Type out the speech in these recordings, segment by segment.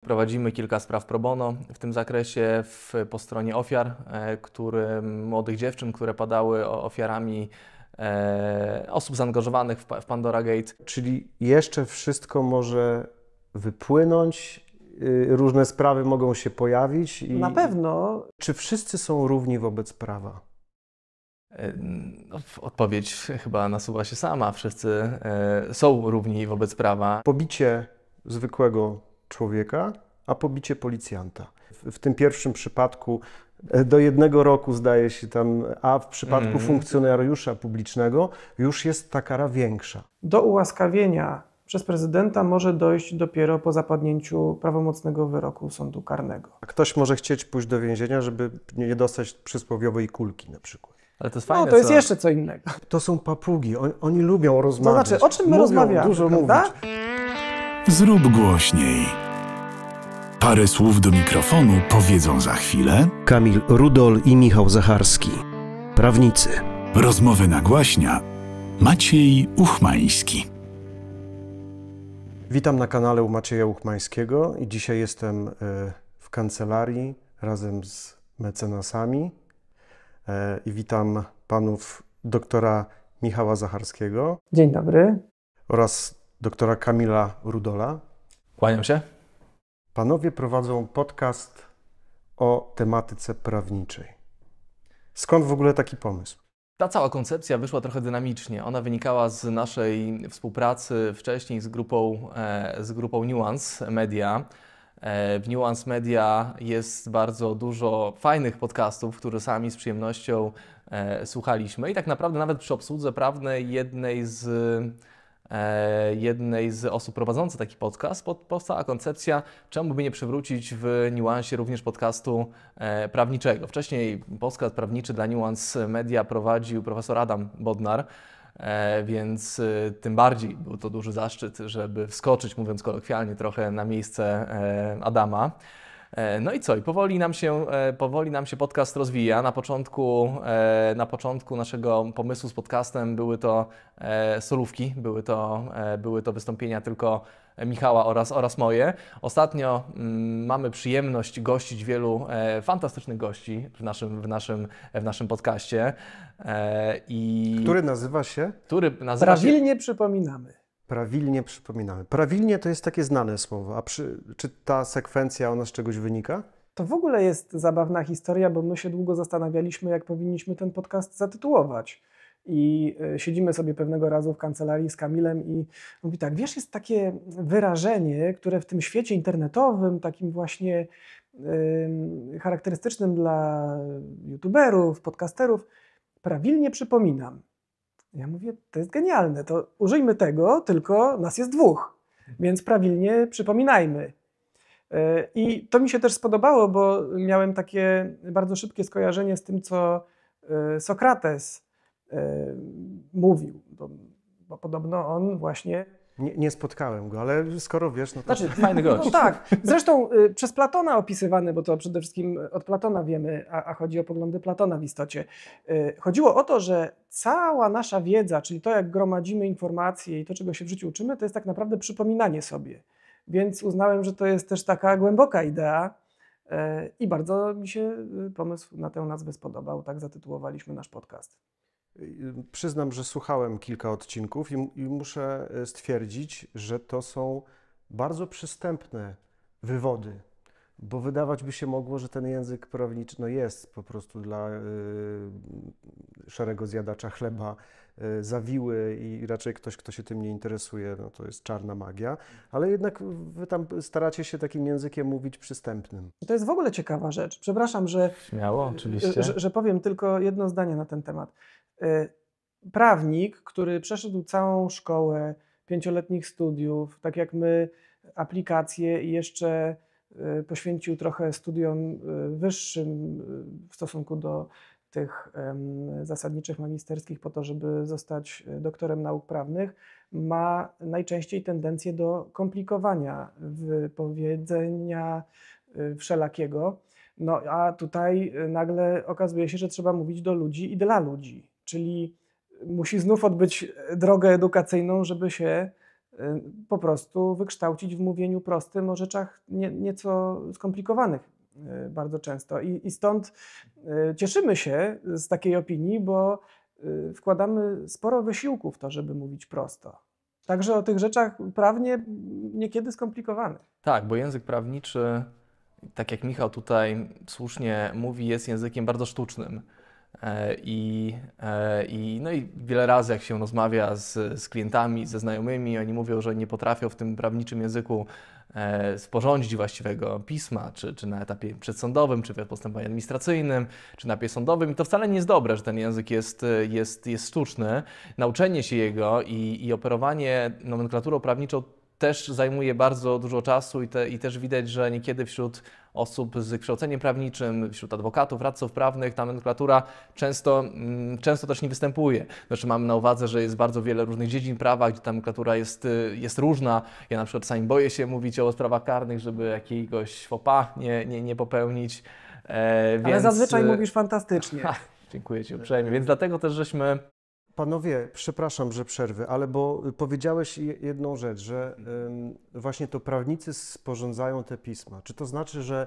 Prowadzimy kilka spraw pro bono w tym zakresie w, po stronie ofiar, e, który, młodych dziewczyn, które padały ofiarami e, osób zaangażowanych w, w Pandora Gate. Czyli jeszcze wszystko może wypłynąć, y, różne sprawy mogą się pojawić. I... Na pewno. Czy wszyscy są równi wobec prawa? E, no, odpowiedź chyba nasuwa się sama. Wszyscy e, są równi wobec prawa. Pobicie zwykłego człowieka, a pobicie policjanta. W, w tym pierwszym przypadku e, do jednego roku zdaje się tam, a w przypadku mm. funkcjonariusza publicznego już jest ta kara większa. Do ułaskawienia przez prezydenta może dojść dopiero po zapadnięciu prawomocnego wyroku sądu karnego. A ktoś może chcieć pójść do więzienia, żeby nie dostać przysłowiowej kulki na przykład. Ale to jest no, fajne, No, to jest co? jeszcze co innego. To są papugi, oni, oni lubią rozmawiać. To znaczy, o czym my Mówią, rozmawiamy? Dużo prawda? mówić. Zrób głośniej. Parę słów do mikrofonu powiedzą za chwilę Kamil Rudol i Michał Zacharski, prawnicy. Rozmowy nagłaśnia Maciej Uchmański. Witam na kanale u Macieja Uchmańskiego i dzisiaj jestem e, w kancelarii razem z mecenasami e, i witam panów doktora Michała Zacharskiego. Dzień dobry. Oraz doktora Kamila Rudola. Kłaniam się. Panowie prowadzą podcast o tematyce prawniczej. Skąd w ogóle taki pomysł? Ta cała koncepcja wyszła trochę dynamicznie. Ona wynikała z naszej współpracy wcześniej z grupą, e, z grupą Nuance Media. E, w Nuance Media jest bardzo dużo fajnych podcastów, które sami z przyjemnością e, słuchaliśmy. I tak naprawdę nawet przy obsłudze prawnej jednej z E, jednej z osób prowadzących taki podcast powstała koncepcja, czemu by nie przywrócić w niuansie również podcastu e, prawniczego. Wcześniej podcast prawniczy dla Nuance Media prowadził profesor Adam Bodnar, e, więc tym bardziej był to duży zaszczyt, żeby wskoczyć, mówiąc kolokwialnie, trochę na miejsce Adama. E, no i co? I powoli nam się, e, powoli nam się podcast rozwija. Na początku, e, na początku naszego pomysłu z podcastem były to solówki, były to, były to wystąpienia tylko Michała oraz, oraz moje. Ostatnio mm, mamy przyjemność gościć wielu fantastycznych gości w naszym, w naszym, w naszym podcaście. i... Który nazywa się? Który nazywa Prawilnie się... przypominamy. Prawilnie przypominamy. Prawilnie to jest takie znane słowo, a przy, czy ta sekwencja ona z czegoś wynika? To w ogóle jest zabawna historia, bo my się długo zastanawialiśmy, jak powinniśmy ten podcast zatytułować. I e, siedzimy sobie pewnego razu w kancelarii z Kamilem i mówi tak, wiesz, jest takie wyrażenie, które w tym świecie internetowym, takim właśnie yy, charakterystycznym dla youtuberów, podcasterów, prawilnie przypominam. Ja mówię, to jest genialne, to użyjmy tego, tylko nas jest dwóch, więc prawilnie przypominajmy. E, I to mi się też spodobało, bo miałem takie bardzo szybkie skojarzenie z tym, co e, Sokrates e, mówił, bo, bo podobno on właśnie nie, nie, spotkałem go, ale skoro wiesz, no to... Znaczy, fajny gość. No tak, zresztą y, przez Platona opisywany, bo to przede wszystkim y, od Platona wiemy, a, a chodzi o poglądy Platona w istocie. Y, chodziło o to, że cała nasza wiedza, czyli to jak gromadzimy informacje i to, czego się w życiu uczymy, to jest tak naprawdę przypominanie sobie. Więc uznałem, że to jest też taka głęboka idea y, i bardzo mi się y, pomysł na tę nazwę spodobał, tak zatytułowaliśmy nasz podcast. Przyznam, że słuchałem kilka odcinków i, i muszę e, stwierdzić, że to są bardzo przystępne wywody bo wydawać by się mogło, że ten język prawniczy no jest po prostu dla y, szarego zjadacza chleba y, zawiły i raczej ktoś, kto się tym nie interesuje, no to jest czarna magia, ale jednak wy tam staracie się takim językiem mówić przystępnym. To jest w ogóle ciekawa rzecz. Przepraszam, że... Śmiało, oczywiście. Że, że powiem tylko jedno zdanie na ten temat. Y, prawnik, który przeszedł całą szkołę pięcioletnich studiów, tak jak my, aplikacje i jeszcze y, poświęcił trochę studiom y, wyższym w stosunku do tych zasadniczych magisterskich po to, żeby zostać doktorem nauk prawnych, ma najczęściej tendencję do komplikowania wypowiedzenia wszelakiego. No a tutaj nagle okazuje się, że trzeba mówić do ludzi i dla ludzi. Czyli musi znów odbyć drogę edukacyjną, żeby się y, po prostu wykształcić w mówieniu prostym o rzeczach nie, nieco skomplikowanych y, bardzo często. I, I stąd y, cieszymy się z takiej opinii, bo wkładamy sporo wysiłku w to, żeby mówić prosto. Także o tych rzeczach prawnie niekiedy skomplikowanych. Tak, bo język prawniczy, tak jak Michał tutaj słusznie mówi, jest językiem bardzo sztucznym. E, I, e, i, no i wiele razy, jak się rozmawia z, z klientami, ze znajomymi, oni mówią, że nie potrafią w tym prawniczym języku e, sporządzić właściwego pisma, czy, czy na etapie przedsądowym, czy w postępowaniu administracyjnym, czy na etapie sądowym. I to wcale nie jest dobre, że ten język jest, jest, jest sztuczny. Nauczenie się jego i, i operowanie nomenklaturą prawniczą też zajmuje bardzo dużo czasu i, te, i, też widać, że niekiedy wśród osób z kształceniem prawniczym, wśród adwokatów, radców prawnych, ta nomenklatura często, mm, często też nie występuje. Znaczy mamy na uwadze, że jest bardzo wiele różnych dziedzin prawa, gdzie ta nomenklatura jest, y, jest różna. Ja na przykład sami boję się mówić o sprawach karnych, żeby jakiegoś fopa nie, nie, nie popełnić. E, Ale więc... zazwyczaj y, mówisz fantastycznie. dziękuję Ci uprzejmie. Więc dlatego też żeśmy Panowie, przepraszam, że przerwy, ale bo powiedziałeś jedną rzecz, że właśnie to prawnicy sporządzają te pisma. Czy to znaczy, że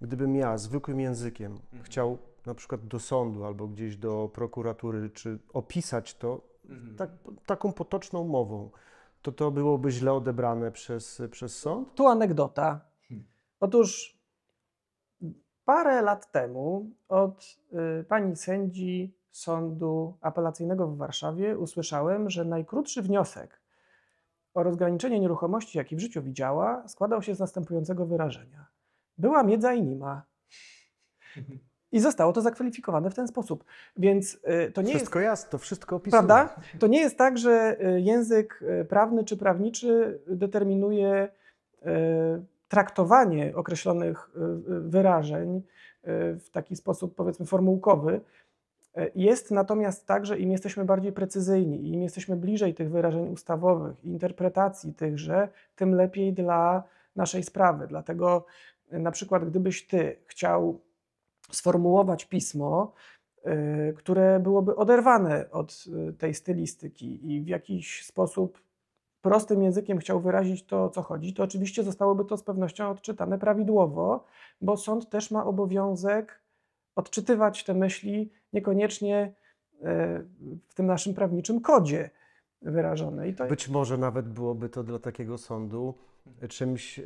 gdybym ja zwykłym językiem mhm. chciał na przykład do sądu albo gdzieś do prokuratury, czy opisać to mhm. tak, taką potoczną mową, to to byłoby źle odebrane przez, przez sąd? Tu anegdota. Hmm. Otóż parę lat temu od y, pani sędzi Sądu Apelacyjnego w Warszawie usłyszałem, że najkrótszy wniosek o rozgraniczenie nieruchomości, jaki w życiu widziała, składał się z następującego wyrażenia. Była miedza i nima. I zostało to zakwalifikowane w ten sposób. Więc y, to nie wszystko jest. jasne, to wszystko opisuje. Prawda? To nie jest tak, że y, język y, prawny czy prawniczy determinuje traktowanie określonych wyrażeń w taki sposób, powiedzmy, formułkowy. E, jest natomiast tak, że im jesteśmy bardziej precyzyjni, im jesteśmy bliżej tych wyrażeń ustawowych i interpretacji tychże, tym lepiej dla naszej sprawy. Dlatego e, na przykład gdybyś ty chciał sformułować pismo, e, które byłoby oderwane od tej stylistyki i w jakiś sposób prostym językiem chciał wyrazić to, o co chodzi, to oczywiście zostałoby to z pewnością odczytane prawidłowo, bo sąd też ma obowiązek odczytywać te myśli niekoniecznie e, w tym naszym prawniczym kodzie wyrażone. I to... Być może nawet byłoby to dla takiego sądu czymś e,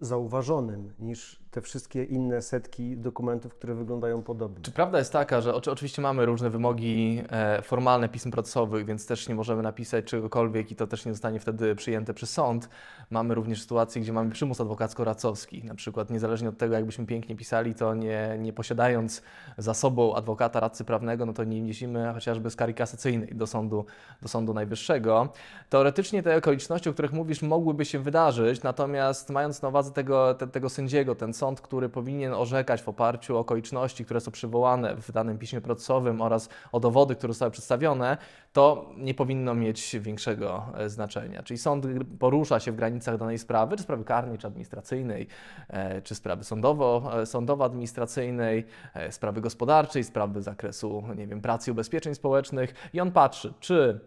zauważonym niż te wszystkie inne setki dokumentów, które wyglądają podobnie. Czy prawda jest taka, że oczywiście mamy różne wymogi e, formalne pism procesowych, więc też nie możemy napisać czegokolwiek i to też nie zostanie wtedy przyjęte przez sąd. Mamy również sytuacje, gdzie mamy przymus adwokacko-radcowski. Na przykład niezależnie od tego, jakbyśmy pięknie pisali, to nie, nie posiadając za sobą adwokata, radcy prawnego, no to nie wniesimy chociażby skargi kasacyjnej do sądu, do sądu najwyższego. Teoretycznie te okoliczności, o których mówisz, mogłyby się wydarzyć, natomiast mając na uwadze tego, te, tego sędziego, ten sąd, który powinien orzekać w oparciu o okoliczności, które są przywołane w danym piśmie procesowym oraz o dowody, które zostały przedstawione, to nie powinno mieć większego e, znaczenia. Czyli sąd porusza się w granicach danej sprawy, czy sprawy karnej, czy administracyjnej, e, czy sprawy e, sądowo-administracyjnej, sprawy gospodarczej, sprawy z zakresu nie wiem, pracy ubezpieczeń społecznych i on patrzy, czy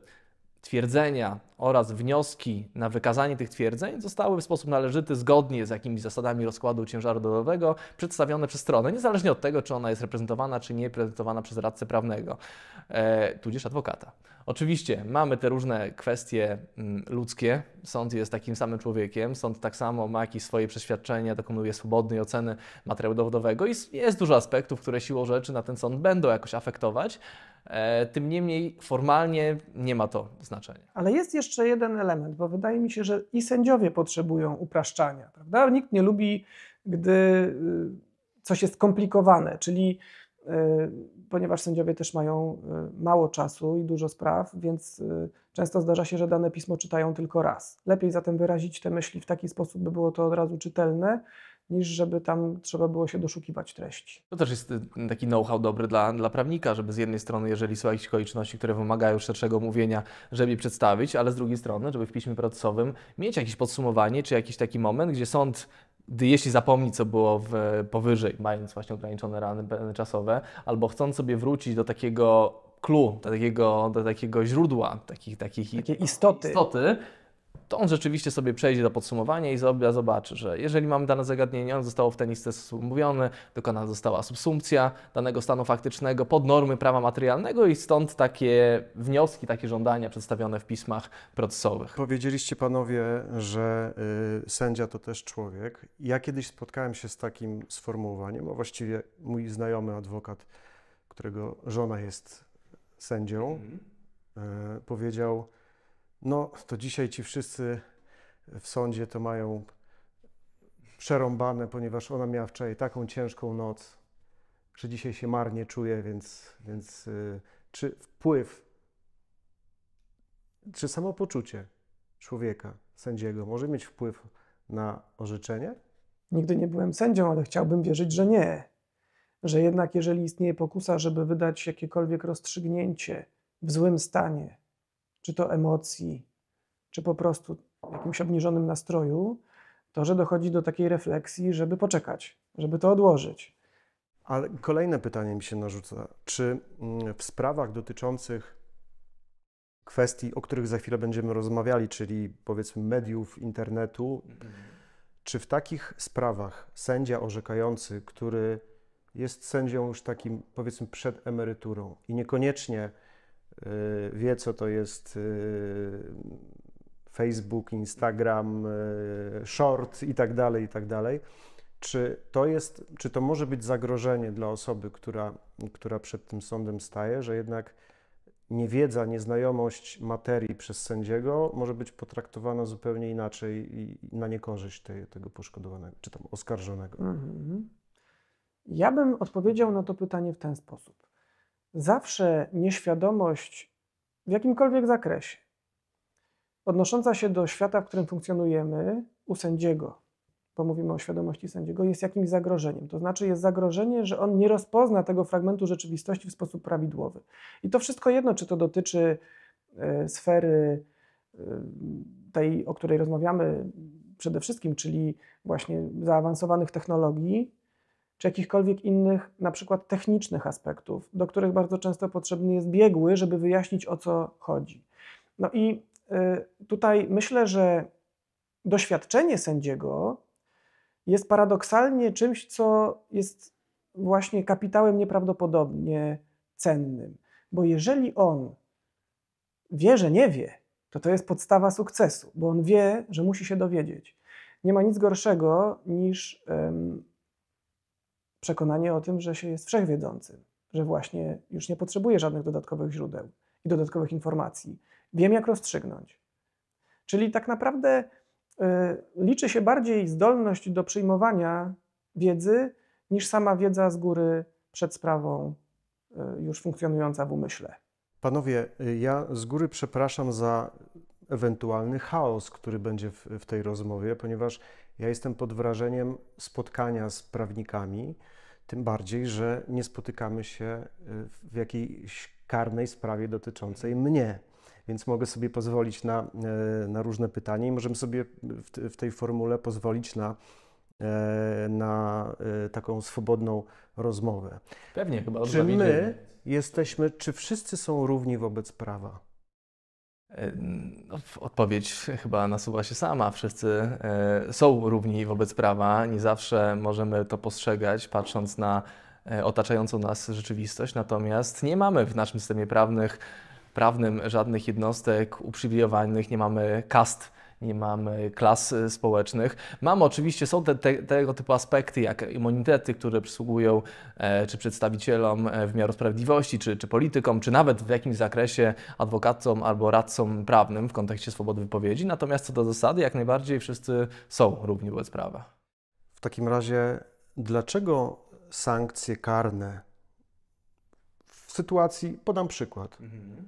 twierdzenia oraz wnioski na wykazanie tych twierdzeń zostały w sposób należyty, zgodnie z jakimiś zasadami rozkładu ciężaru dodowego, przedstawione przez stronę, niezależnie od tego, czy ona jest reprezentowana, czy nie reprezentowana przez radcę prawnego, e, tudzież adwokata. Oczywiście mamy te różne kwestie mm, ludzkie. Sąd jest takim samym człowiekiem, sąd tak samo ma jakieś swoje przeświadczenia, dokonuje swobodnej oceny materiału dowodowego i jest dużo aspektów, które siłą rzeczy na ten sąd będą jakoś afektować. E, tym niemniej formalnie nie ma to znaczenia. Ale jest jeszcze jeden element, bo wydaje mi się, że i sędziowie potrzebują upraszczania, prawda? Nikt nie lubi, gdy y, coś jest komplikowane, czyli y, ponieważ sędziowie też mają y, mało czasu i dużo spraw, więc często zdarza się, że dane pismo czytają tylko raz. Lepiej zatem wyrazić te myśli w taki sposób, by było to od razu czytelne niż żeby tam trzeba było się doszukiwać treści. To też jest y, taki know-how dobry dla, dla prawnika, żeby z jednej strony, jeżeli są jakieś okoliczności, które wymagają szerszego mówienia, żeby je przedstawić, ale z drugiej strony, żeby w piśmie procesowym mieć jakieś podsumowanie, czy jakiś taki moment, gdzie sąd gdy jeśli zapomni, co było w, powyżej, mając właśnie ograniczone rany czasowe, albo chcąc sobie wrócić do takiego clue, do takiego, do takiego źródła, takich, takich istoty. istoty to on rzeczywiście sobie przejdzie do podsumowania i zobaczy, że jeżeli mamy dane zagadnienie, on zostało w ten istotny mówiony, dokonana została subsumpcja danego stanu faktycznego pod normy prawa materialnego i stąd takie wnioski, takie żądania przedstawione w pismach procesowych. Powiedzieliście panowie, że y, sędzia to też człowiek. Ja kiedyś spotkałem się z takim sformułowaniem, a właściwie mój znajomy adwokat, którego żona jest sędzią, mhm. y, powiedział, no to dzisiaj ci wszyscy w sądzie to mają przerąbane, ponieważ ona miała wczoraj taką ciężką noc, że dzisiaj się marnie czuje, więc, więc y, czy wpływ, czy samopoczucie człowieka, sędziego, może mieć wpływ na orzeczenie? Nigdy nie byłem sędzią, ale chciałbym wierzyć, że nie. Że jednak, jeżeli istnieje pokusa, żeby wydać jakiekolwiek rozstrzygnięcie w złym stanie, czy to emocji, czy po prostu jakimś obniżonym nastroju, to, że dochodzi do takiej refleksji, żeby poczekać, żeby to odłożyć. Ale kolejne pytanie mi się narzuca. Czy mm, w sprawach dotyczących kwestii, o których za chwilę będziemy rozmawiali, czyli powiedzmy mediów, internetu, czy w takich sprawach sędzia orzekający, który jest sędzią już takim powiedzmy przed emeryturą i niekoniecznie Y, wie, co to jest y, Facebook, Instagram, y, short i tak dalej, i tak dalej. Czy to, jest, czy to może być zagrożenie dla osoby, która, która przed tym sądem staje, że jednak niewiedza, nieznajomość materii przez sędziego może być potraktowana zupełnie inaczej i na niekorzyść tej, tego poszkodowanego czy tam oskarżonego? Mhm, mhm. Ja bym odpowiedział na to pytanie w ten sposób. Zawsze nieświadomość w jakimkolwiek zakresie, odnosząca się do świata, w którym funkcjonujemy, u sędziego, bo mówimy o świadomości sędziego, jest jakimś zagrożeniem. To znaczy, jest zagrożenie, że on nie rozpozna tego fragmentu rzeczywistości w sposób prawidłowy. I to wszystko jedno, czy to dotyczy e, sfery e, tej, o której rozmawiamy przede wszystkim, czyli właśnie zaawansowanych technologii, czy jakichkolwiek innych, na przykład technicznych aspektów, do których bardzo często potrzebny jest biegły, żeby wyjaśnić o co chodzi. No i y, tutaj myślę, że doświadczenie sędziego jest paradoksalnie czymś, co jest właśnie kapitałem nieprawdopodobnie cennym, bo jeżeli on wie, że nie wie, to to jest podstawa sukcesu, bo on wie, że musi się dowiedzieć. Nie ma nic gorszego niż przekonanie o tym, że się jest wszechwiedzącym, że właśnie już nie potrzebuje żadnych dodatkowych źródeł i dodatkowych informacji. Wiem, jak rozstrzygnąć. Czyli tak naprawdę y, liczy się bardziej zdolność do przyjmowania wiedzy niż sama wiedza z góry przed sprawą y, już funkcjonująca w umyśle. Panowie, e, ja z góry przepraszam za ewentualny chaos, który będzie w, w tej rozmowie, ponieważ ja jestem pod wrażeniem spotkania z prawnikami, tym bardziej, że nie spotykamy się y, w jakiejś karnej sprawie dotyczącej mnie. Więc mogę sobie pozwolić na, e, na różne pytania i możemy sobie w, w tej formule pozwolić na, e, na e, taką swobodną rozmowę. Pewnie chyba. Czy my jesteśmy, czy wszyscy są równi wobec prawa? No, odpowiedź chyba nasuwa się sama. Wszyscy e, są równi wobec prawa. Nie zawsze możemy to postrzegać, patrząc na e, otaczającą nas rzeczywistość. Natomiast nie mamy w naszym systemie prawnych, prawnym żadnych jednostek uprzywilejowanych, nie mamy kast nie mam y, klas y, społecznych. Mam oczywiście, są te, te, tego typu aspekty, jak immunitety, które przysługują e, czy przedstawicielom e, wymiaru sprawiedliwości, czy, czy politykom, czy nawet w jakimś zakresie adwokatom albo radcom prawnym w kontekście swobody wypowiedzi. Natomiast co do zasady, jak najbardziej wszyscy są równi wobec prawa. W takim razie, dlaczego sankcje karne w sytuacji, podam przykład, mhm.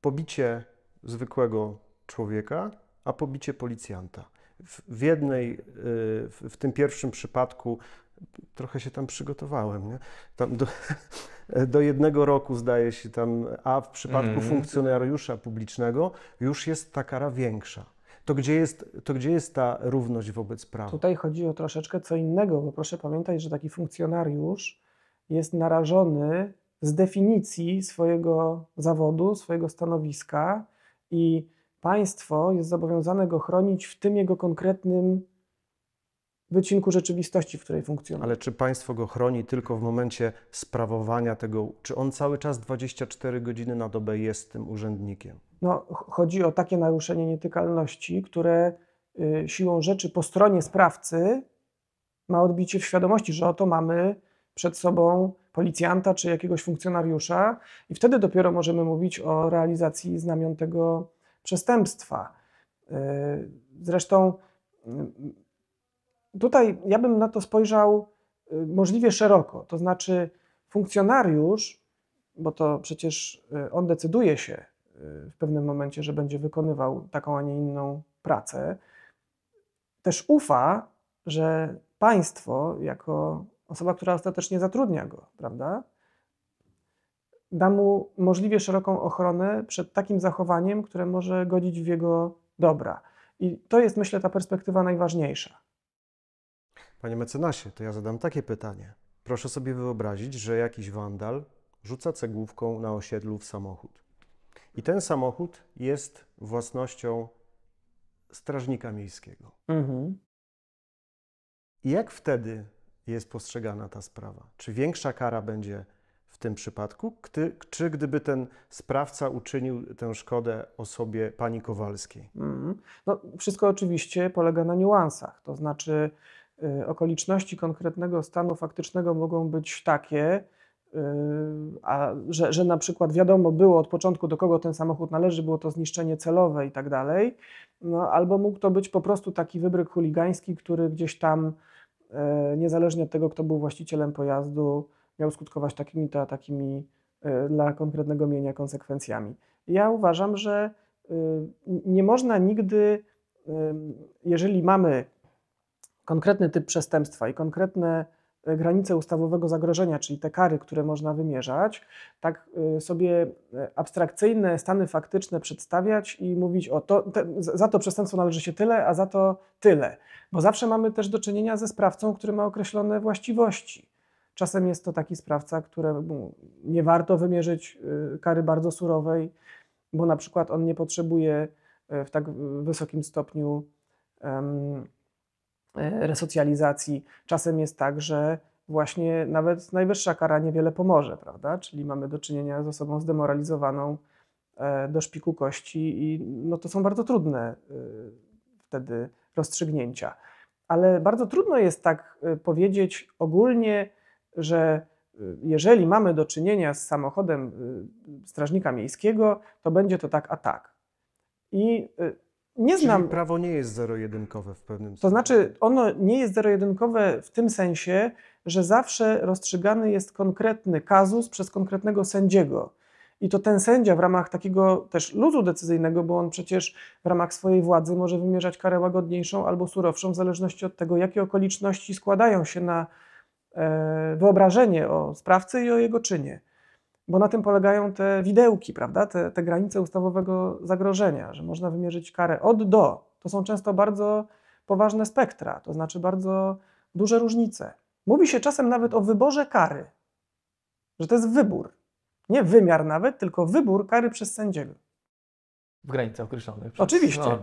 pobicie zwykłego człowieka a pobicie policjanta. W, jednej, y, w, tym pierwszym przypadku, trochę się tam przygotowałem, nie? Tam do, do jednego roku zdaje się tam, a w przypadku mm. funkcjonariusza publicznego już jest ta kara większa. To gdzie, jest, to gdzie jest ta równość wobec prawa? Tutaj chodzi o troszeczkę co innego, bo proszę pamiętać, że taki funkcjonariusz jest narażony z definicji swojego zawodu, swojego stanowiska i Państwo jest zobowiązane go chronić w tym jego konkretnym wycinku rzeczywistości, w której funkcjonuje. Ale czy państwo go chroni tylko w momencie sprawowania tego? Czy on cały czas 24 godziny na dobę jest tym urzędnikiem? No, chodzi o takie naruszenie nietykalności, które y, siłą rzeczy po stronie sprawcy ma odbicie w świadomości, że oto mamy przed sobą policjanta czy jakiegoś funkcjonariusza, i wtedy dopiero możemy mówić o realizacji znamion tego przestępstwa. Y, zresztą y, tutaj ja bym na to spojrzał y, możliwie szeroko, to znaczy funkcjonariusz, bo to przecież on decyduje się w pewnym momencie, że będzie wykonywał taką, a nie inną pracę, też ufa, że państwo, jako osoba, która ostatecznie zatrudnia go, prawda, da mu możliwie szeroką ochronę przed takim zachowaniem, które może godzić w jego dobra. I to jest, myślę, ta perspektywa najważniejsza. Panie mecenasie, to ja zadam takie pytanie. Proszę sobie wyobrazić, że jakiś wandal rzuca cegłówką na osiedlu w samochód. I ten samochód jest własnością strażnika miejskiego. Mhm. I jak wtedy jest postrzegana ta sprawa? Czy większa kara będzie w tym przypadku, gdy, czy gdyby ten sprawca uczynił tę szkodę osobie pani Kowalskiej? Mm. No, wszystko oczywiście polega na niuansach, to znaczy y, okoliczności konkretnego stanu faktycznego mogą być takie, y, a, że, że na przykład wiadomo było od początku, do kogo ten samochód należy, było to zniszczenie celowe i tak dalej, no, albo mógł to być po prostu taki wybryk chuligański, który gdzieś tam, y, niezależnie od tego, kto był właścicielem pojazdu, miał skutkować takimi to a takimi e, dla konkretnego mienia konsekwencjami. Ja uważam, że y, nie można nigdy, jeżeli mamy konkretny typ przestępstwa i konkretne e, granice ustawowego zagrożenia, czyli te kary, które można wymierzać, tak y, sobie e, abstrakcyjne stany faktyczne przedstawiać i mówić o to, te, za to przestępstwo należy się tyle, a za to tyle. Bo zawsze mamy też do czynienia ze sprawcą, który ma określone właściwości. Czasem jest to taki sprawca, któremu no, nie warto wymierzyć y, kary bardzo surowej, bo na przykład on nie potrzebuje y, w tak wysokim stopniu e, resocjalizacji. Czasem jest tak, że właśnie nawet najwyższa kara niewiele pomoże, prawda? Czyli mamy do czynienia z osobą zdemoralizowaną e, do szpiku kości i no to są bardzo trudne y, wtedy rozstrzygnięcia. Ale bardzo trudno jest tak powiedzieć ogólnie, że y, jeżeli mamy do czynienia z samochodem y, strażnika miejskiego, to będzie to tak a tak. I y, nie znam. Czyli prawo nie jest zero-jedynkowe w pewnym sensie. To znaczy, ono nie jest zero-jedynkowe w tym sensie, że zawsze rozstrzygany jest konkretny kazus przez konkretnego sędziego. I to ten sędzia w ramach takiego też luzu decyzyjnego, bo on przecież w ramach swojej władzy może wymierzać karę łagodniejszą albo surowszą, w zależności od tego, jakie okoliczności składają się na E, wyobrażenie o sprawcy i o jego czynie. Bo na tym polegają te widełki, prawda? Te, te granice ustawowego zagrożenia, że można wymierzyć karę od do. To są często bardzo poważne spektra, to znaczy bardzo duże różnice. Mówi się czasem nawet o wyborze kary, że to jest wybór. Nie wymiar nawet, tylko wybór kary przez sędziego. W granicach określonych. Oczywiście.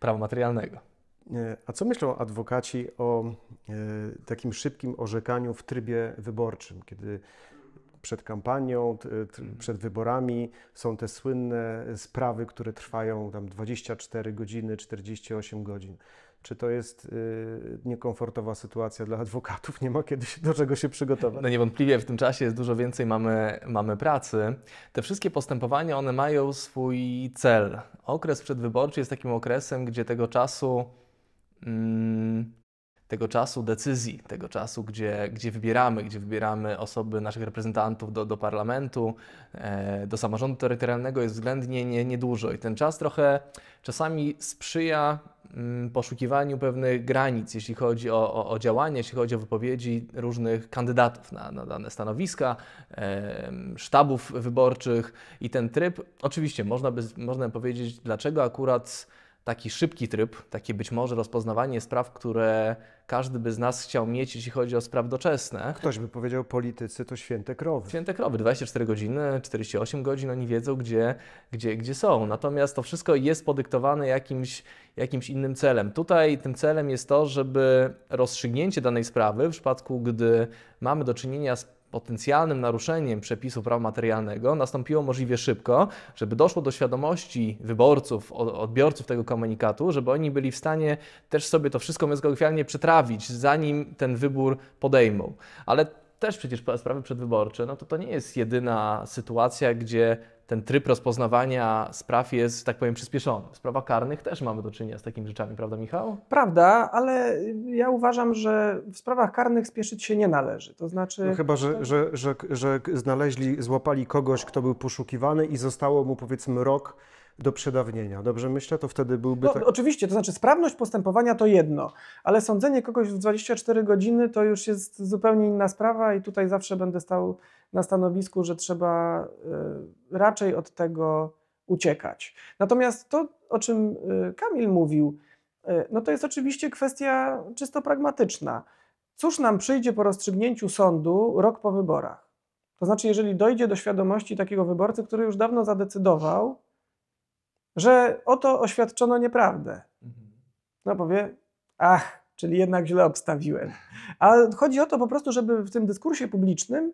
Prawo materialnego. E, a co myślą adwokaci o e, takim szybkim orzekaniu w trybie wyborczym, kiedy przed kampanią, e, mhm. przed wyborami są te słynne sprawy, które trwają tam 24 godziny, 48 godzin? Czy to jest niekomfortowa sytuacja dla adwokatów? Nie ma kiedy się, do czego się przygotować. No niewątpliwie w tym czasie jest dużo więcej mamy, mamy pracy. Te wszystkie postępowania, one mają swój cel. Okres przedwyborczy jest takim okresem, gdzie tego czasu Mm, tego czasu decyzji, tego czasu, gdzie, gdzie wybieramy, gdzie wybieramy osoby naszych reprezentantów do, do parlamentu, e, do samorządu terytorialnego jest względnie niedużo nie, nie dużo. i ten czas trochę czasami sprzyja mm, poszukiwaniu pewnych granic, jeśli chodzi o, o, o jeśli chodzi o wypowiedzi różnych kandydatów na, na dane stanowiska, sztabów wyborczych i ten tryb. Oczywiście można by można powiedzieć, dlaczego akurat taki szybki tryb, takie być może rozpoznawanie spraw, które każdy by z nas chciał mieć, jeśli chodzi o spraw doczesne. Ktoś by powiedział, politycy to święte krowy. Święte krowy, 24 godziny, 48 godzin, oni wiedzą, gdzie, gdzie, gdzie są. Natomiast to wszystko jest podyktowane jakimś, jakimś innym celem. Tutaj tym celem jest to, żeby rozstrzygnięcie danej sprawy, w przypadku gdy mamy do czynienia z potencjalnym naruszeniem przepisu prawa materialnego nastąpiło możliwie szybko, żeby doszło do świadomości wyborców, odbiorców tego komunikatu, żeby oni byli w stanie też sobie to wszystko mówiąc przetrawić, zanim ten wybór podejmą. Ale też przecież sprawy przedwyborcze, no to to nie jest jedyna sytuacja, gdzie ten tryb rozpoznawania spraw jest, tak powiem, przyspieszony. W sprawach karnych też mamy do czynienia z takimi rzeczami, prawda, Michał? Prawda, ale ja uważam, że w sprawach karnych spieszyć się nie należy. To znaczy. No chyba, że, że, że, że znaleźli, złapali kogoś, kto był poszukiwany i zostało mu powiedzmy rok do przedawnienia. Dobrze myślę, to wtedy byłby. No, tak... Oczywiście, to znaczy sprawność postępowania to jedno, ale sądzenie kogoś w 24 godziny to już jest zupełnie inna sprawa, i tutaj zawsze będę stał na stanowisku, że trzeba y, raczej od tego uciekać. Natomiast to, o czym y, Kamil mówił, y, no to jest oczywiście kwestia czysto pragmatyczna. Cóż nam przyjdzie po rozstrzygnięciu sądu rok po wyborach? To znaczy, jeżeli dojdzie do świadomości takiego wyborcy, który już dawno zadecydował, że oto oświadczono nieprawdę. Mhm. No powie, ach, czyli jednak źle obstawiłem. Ale chodzi o to po prostu, żeby w tym dyskursie publicznym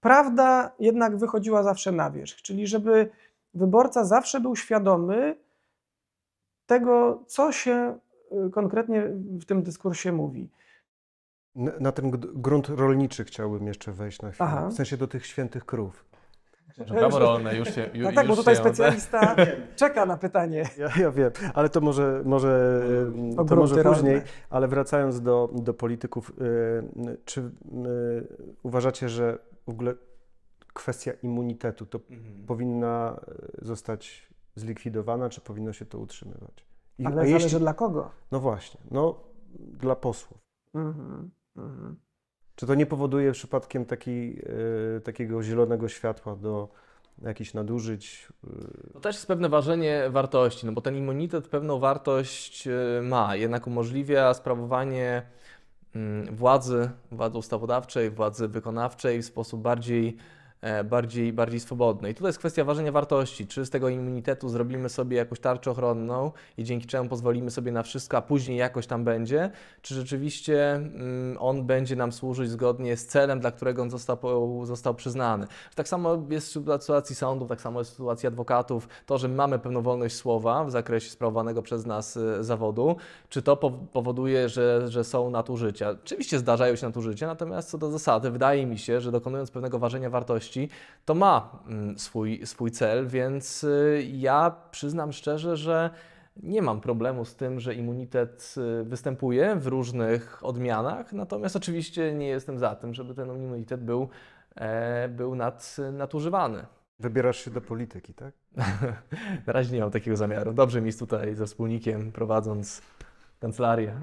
prawda jednak wychodziła zawsze na wierzch, czyli żeby wyborca zawsze był świadomy tego, co się y, konkretnie w tym dyskursie mówi. Na ten grunt rolniczy chciałbym jeszcze wejść na chwilę, Aha. w sensie do tych świętych krów. Książę już się... No ju, no tak, bo tutaj specjalista czeka na pytanie. Ja, ja, wiem, ale to może, może, to może później. Ale wracając do, do polityków, y, czy y, uważacie, że w ogóle kwestia immunitetu to mhm. powinna y, zostać zlikwidowana, czy powinno się to utrzymywać? I, Ale jeśli... dla kogo? No właśnie, no dla posłów. Mhm, mhm. Czy to nie powoduje przypadkiem taki, e, takiego zielonego światła do jakichś nadużyć? E, to też jest pewne ważenie wartości, no bo ten immunitet pewną wartość e, ma, jednak umożliwia sprawowanie mm, władzy, władzy ustawodawczej, władzy wykonawczej w sposób bardziej E, bardziej, bardziej swobodne. I tutaj jest kwestia ważenia wartości, czy z tego immunitetu zrobimy sobie jakąś tarczę ochronną i dzięki czemu pozwolimy sobie na wszystko, a później jakoś tam będzie, czy rzeczywiście mm, on będzie nam służyć zgodnie z celem, dla którego on został, został przyznany. Tak samo jest w sytuacji sądów, tak samo jest w sytuacji adwokatów, to, że mamy pewną wolność słowa w zakresie sprawowanego przez nas e, zawodu, czy to powoduje, że, że są nadużycia. Oczywiście zdarzają się nadużycia, natomiast co do zasady, wydaje mi się, że dokonując pewnego ważenia wartości, wartości, to ma mm, swój, swój cel, więc y, ja przyznam szczerze, że nie mam problemu z tym, że immunitet y, występuje w różnych odmianach, natomiast oczywiście nie jestem za tym, żeby ten immunitet był, e, był nad, nadużywany. Wybierasz się do polityki, tak? Na razie nie mam takiego zamiaru. Dobrze mi jest tutaj ze wspólnikiem prowadząc kancelarię.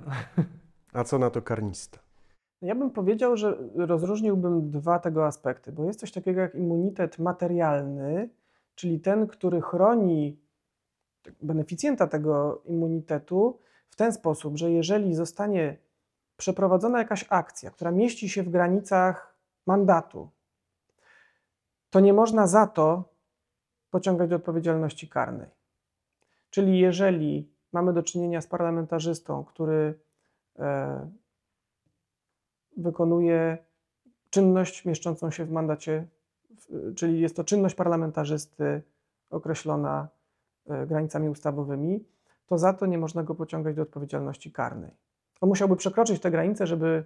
A co na to karnista? Ja bym powiedział, że rozróżniłbym dwa tego aspekty, bo jest coś takiego jak immunitet materialny, czyli ten, który chroni tak, beneficjenta tego immunitetu w ten sposób, że jeżeli zostanie przeprowadzona jakaś akcja, która mieści się w granicach mandatu, to nie można za to pociągać do odpowiedzialności karnej. Czyli jeżeli mamy do czynienia z parlamentarzystą, który e, wykonuje czynność mieszczącą się w mandacie, czyli jest to czynność parlamentarzysty określona e, granicami ustawowymi, to za to nie można go pociągać do odpowiedzialności karnej. On musiałby przekroczyć te granice, żeby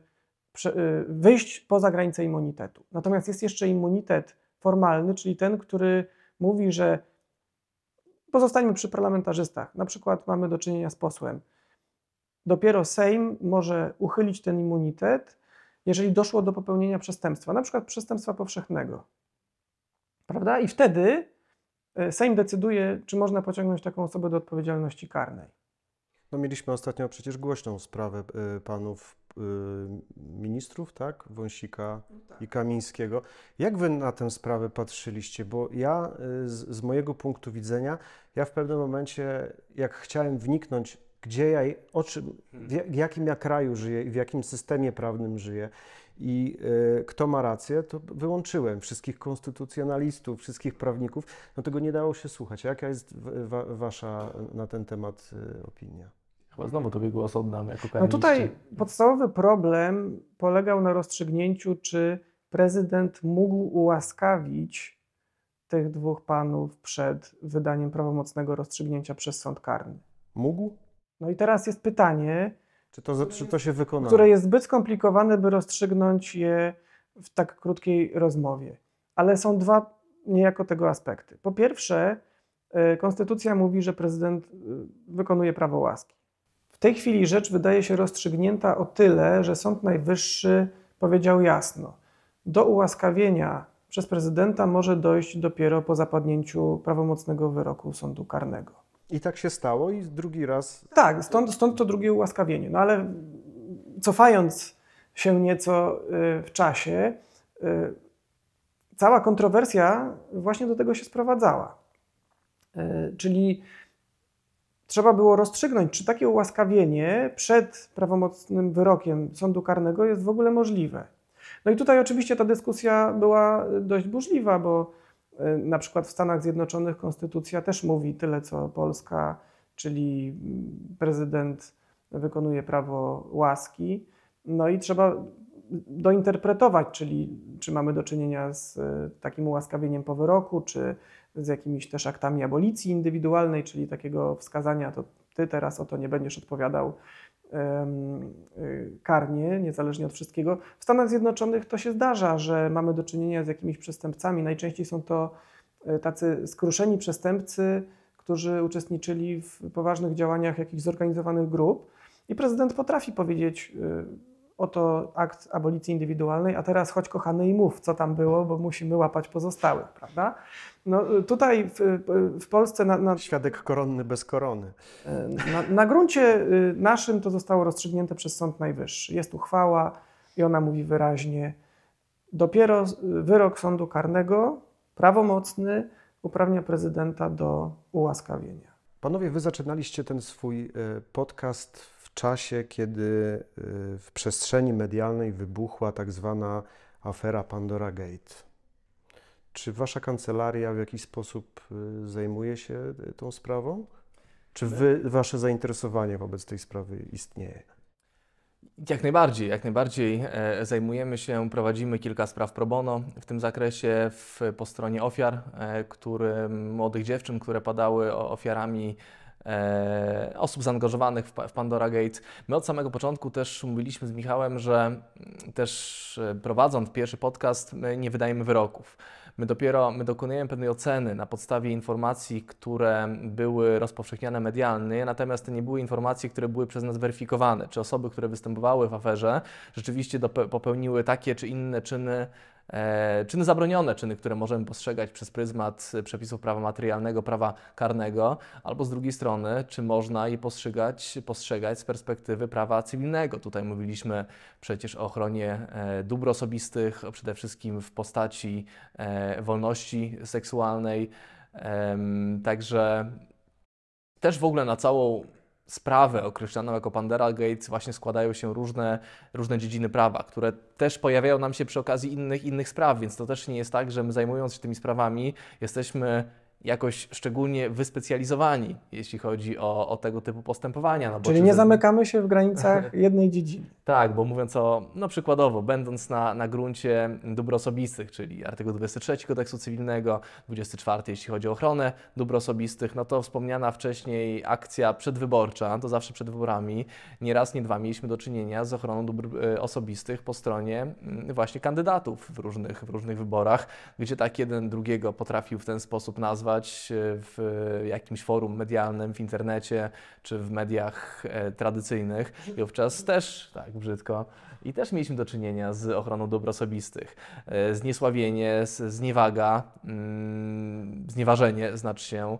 e, wyjść poza granicę immunitetu. Natomiast jest jeszcze immunitet formalny, czyli ten, który mówi, że pozostańmy przy parlamentarzystach. Na przykład mamy do czynienia z posłem. Dopiero Sejm może uchylić ten immunitet jeżeli doszło do popełnienia przestępstwa, na przykład przestępstwa powszechnego. Prawda? I wtedy e, Sejm decyduje, czy można pociągnąć taką osobę do odpowiedzialności karnej. No mieliśmy ostatnio przecież głośną sprawę e, panów e, ministrów, tak? Wąsika no tak. i Kamińskiego. Jak wy na tę sprawę patrzyliście? Bo ja z, z mojego punktu widzenia, ja w pewnym momencie, jak chciałem wniknąć gdzie ja, o czym, mhm. w jakim ja kraju żyję i w jakim systemie prawnym żyję i y, kto ma rację, to wyłączyłem wszystkich konstytucjonalistów, wszystkich prawników. No tego nie dało się słuchać. Jaka jest wa wasza na ten temat y, opinia? Chyba znowu to głos oddam jako No tutaj podstawowy problem polegał na rozstrzygnięciu, czy prezydent mógł ułaskawić tych dwóch panów przed wydaniem prawomocnego rozstrzygnięcia przez sąd karny. Mógł? No i teraz jest pytanie, czy to, czy to się wykona? Które jest zbyt skomplikowane, by rozstrzygnąć je w tak krótkiej rozmowie. Ale są dwa niejako tego aspekty. Po pierwsze, e, konstytucja mówi, że prezydent e, wykonuje prawo łaski. W tej chwili rzecz wydaje się rozstrzygnięta o tyle, że Sąd Najwyższy powiedział jasno: do ułaskawienia przez prezydenta może dojść dopiero po zapadnięciu prawomocnego wyroku sądu karnego. I tak się stało i drugi raz... Tak, stąd, stąd to drugie ułaskawienie. No ale cofając się nieco y, w czasie, y, cała kontrowersja właśnie do tego się sprowadzała. Y, czyli trzeba było rozstrzygnąć, czy takie ułaskawienie przed prawomocnym wyrokiem sądu karnego jest w ogóle możliwe. No i tutaj oczywiście ta dyskusja była dość burzliwa, bo Y, na przykład w Stanach Zjednoczonych konstytucja też mówi tyle co Polska, czyli mm, prezydent wykonuje prawo łaski. No i trzeba dointerpretować, czyli czy mamy do czynienia z y, takim ułaskawieniem po wyroku, czy z jakimiś też aktami abolicji indywidualnej, czyli takiego wskazania, to ty teraz o to nie będziesz odpowiadał Y, karnie, niezależnie od wszystkiego. W Stanach Zjednoczonych to się zdarza, że mamy do czynienia z jakimiś przestępcami. Najczęściej są to y, tacy skruszeni przestępcy, którzy uczestniczyli w poważnych działaniach jakichś zorganizowanych grup. I prezydent potrafi powiedzieć y, oto akt abolicji indywidualnej, a teraz chodź kochany i mów, co tam było, bo musimy łapać pozostałych, prawda? No, y, tutaj w, y, w Polsce... Na, na, Świadek koronny bez korony. Y, na, na gruncie naszym to zostało rozstrzygnięte przez Sąd Najwyższy. Jest uchwała i ona mówi wyraźnie, dopiero wyrok sądu karnego, prawomocny, uprawnia prezydenta do ułaskawienia. Panowie, wy zaczynaliście ten swój podcast czasie, kiedy y, w przestrzeni medialnej wybuchła tak zwana afera Pandora Gate. Czy wasza kancelaria w jakiś sposób y, zajmuje się y, tą sprawą? Czy wy, wasze zainteresowanie wobec tej sprawy istnieje? Jak najbardziej, jak najbardziej e, zajmujemy się, prowadzimy kilka spraw pro bono w tym zakresie w, po stronie ofiar, e, który, młodych dziewczyn, które padały ofiarami e, osób zaangażowanych w, w Pandora Gate. My od samego początku też mówiliśmy z Michałem, że mm, też e, prowadząc pierwszy podcast, my nie wydajemy wyroków. My dopiero my dokonujemy pewnej oceny na podstawie informacji, które były rozpowszechniane medialnie, natomiast to nie były informacje, które były przez nas weryfikowane. Czy osoby, które występowały w aferze, rzeczywiście popełniły takie czy inne czyny E, czyny zabronione, czyny, które możemy postrzegać przez pryzmat e, przepisów prawa materialnego, prawa karnego, albo z drugiej strony, czy można je postrzegać, postrzegać z perspektywy prawa cywilnego. Tutaj mówiliśmy przecież o ochronie e, dóbr osobistych, przede wszystkim w postaci wolności seksualnej. Także też w ogóle na całą sprawę określaną jako Pandera Gates właśnie składają się różne, różne dziedziny prawa, które też pojawiają nam się przy okazji innych, innych spraw, więc to też nie jest tak, że my zajmując się tymi sprawami jesteśmy jakoś szczególnie wyspecjalizowani, jeśli chodzi o, o tego typu postępowania. No Czyli nie zamykamy się w granicach jednej dziedziny. Tak, bo mówiąc o, no przykładowo, będąc na, na gruncie dóbr osobistych, czyli artykuł 23 kodeksu cywilnego, 24 jeśli chodzi o ochronę dóbr osobistych, no to wspomniana wcześniej akcja przedwyborcza, to zawsze przed wyborami, nie raz, nie dwa mieliśmy do czynienia z ochroną dóbr y, osobistych po stronie mm, właśnie kandydatów w różnych, w różnych wyborach, gdzie tak jeden drugiego potrafił w ten sposób nazwać, E, w jakimś forum medialnym, w internecie czy w mediach e, tradycyjnych. I wówczas też, tak brzydko, i też mieliśmy do czynienia z ochroną dóbr osobistych. E, zniesławienie, zniewaga, mm, znieważenie znaczy się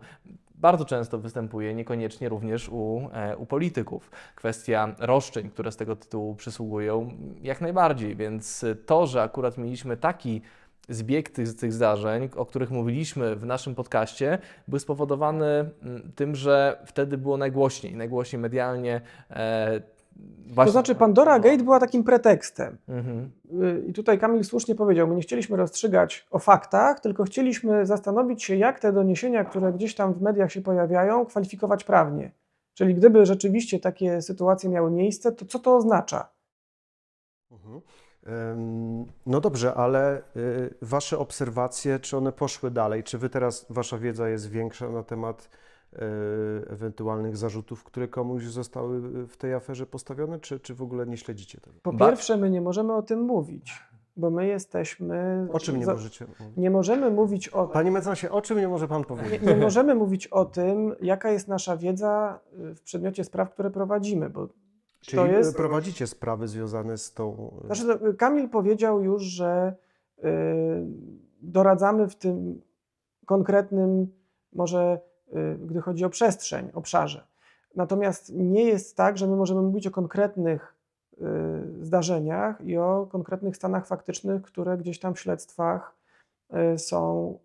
bardzo często występuje, niekoniecznie również u, u polityków. Kwestia roszczeń, które z tego tytułu przysługują, jak najbardziej. Więc to, że akurat mieliśmy taki zbieg tych, tych zdarzeń, o których mówiliśmy w naszym podcaście, był spowodowany tym, że wtedy było najgłośniej, najgłośniej medialnie. E, właśnie... To znaczy, Pandora Gate była takim pretekstem. Mhm. Y, I tutaj Kamil słusznie powiedział: My nie chcieliśmy rozstrzygać o faktach, tylko chcieliśmy zastanowić się, jak te doniesienia, które gdzieś tam w mediach się pojawiają, kwalifikować prawnie. Czyli gdyby rzeczywiście takie sytuacje miały miejsce, to co to oznacza? Mhm. No dobrze, ale y, Wasze obserwacje, czy one poszły dalej? Czy Wy teraz, Wasza wiedza jest większa na temat y, ewentualnych zarzutów, które komuś zostały y, w tej aferze postawione, czy, czy w ogóle nie śledzicie tego? Po pierwsze, my nie możemy o tym mówić, bo my jesteśmy... O czym nie możecie mówić? Nie możemy mówić o... Panie mecenasie, o czym nie może Pan powiedzieć? Nie, nie możemy mówić o tym, jaka jest nasza wiedza w przedmiocie spraw, które prowadzimy, bo Czyli to jest... prowadzicie sprawy związane z tą... Znaczy, no, Kamil powiedział już, że y, doradzamy w tym konkretnym, może y, gdy chodzi o przestrzeń, obszarze. Natomiast nie jest tak, że my możemy mówić o konkretnych y, zdarzeniach i o konkretnych stanach faktycznych, które gdzieś tam w śledztwach są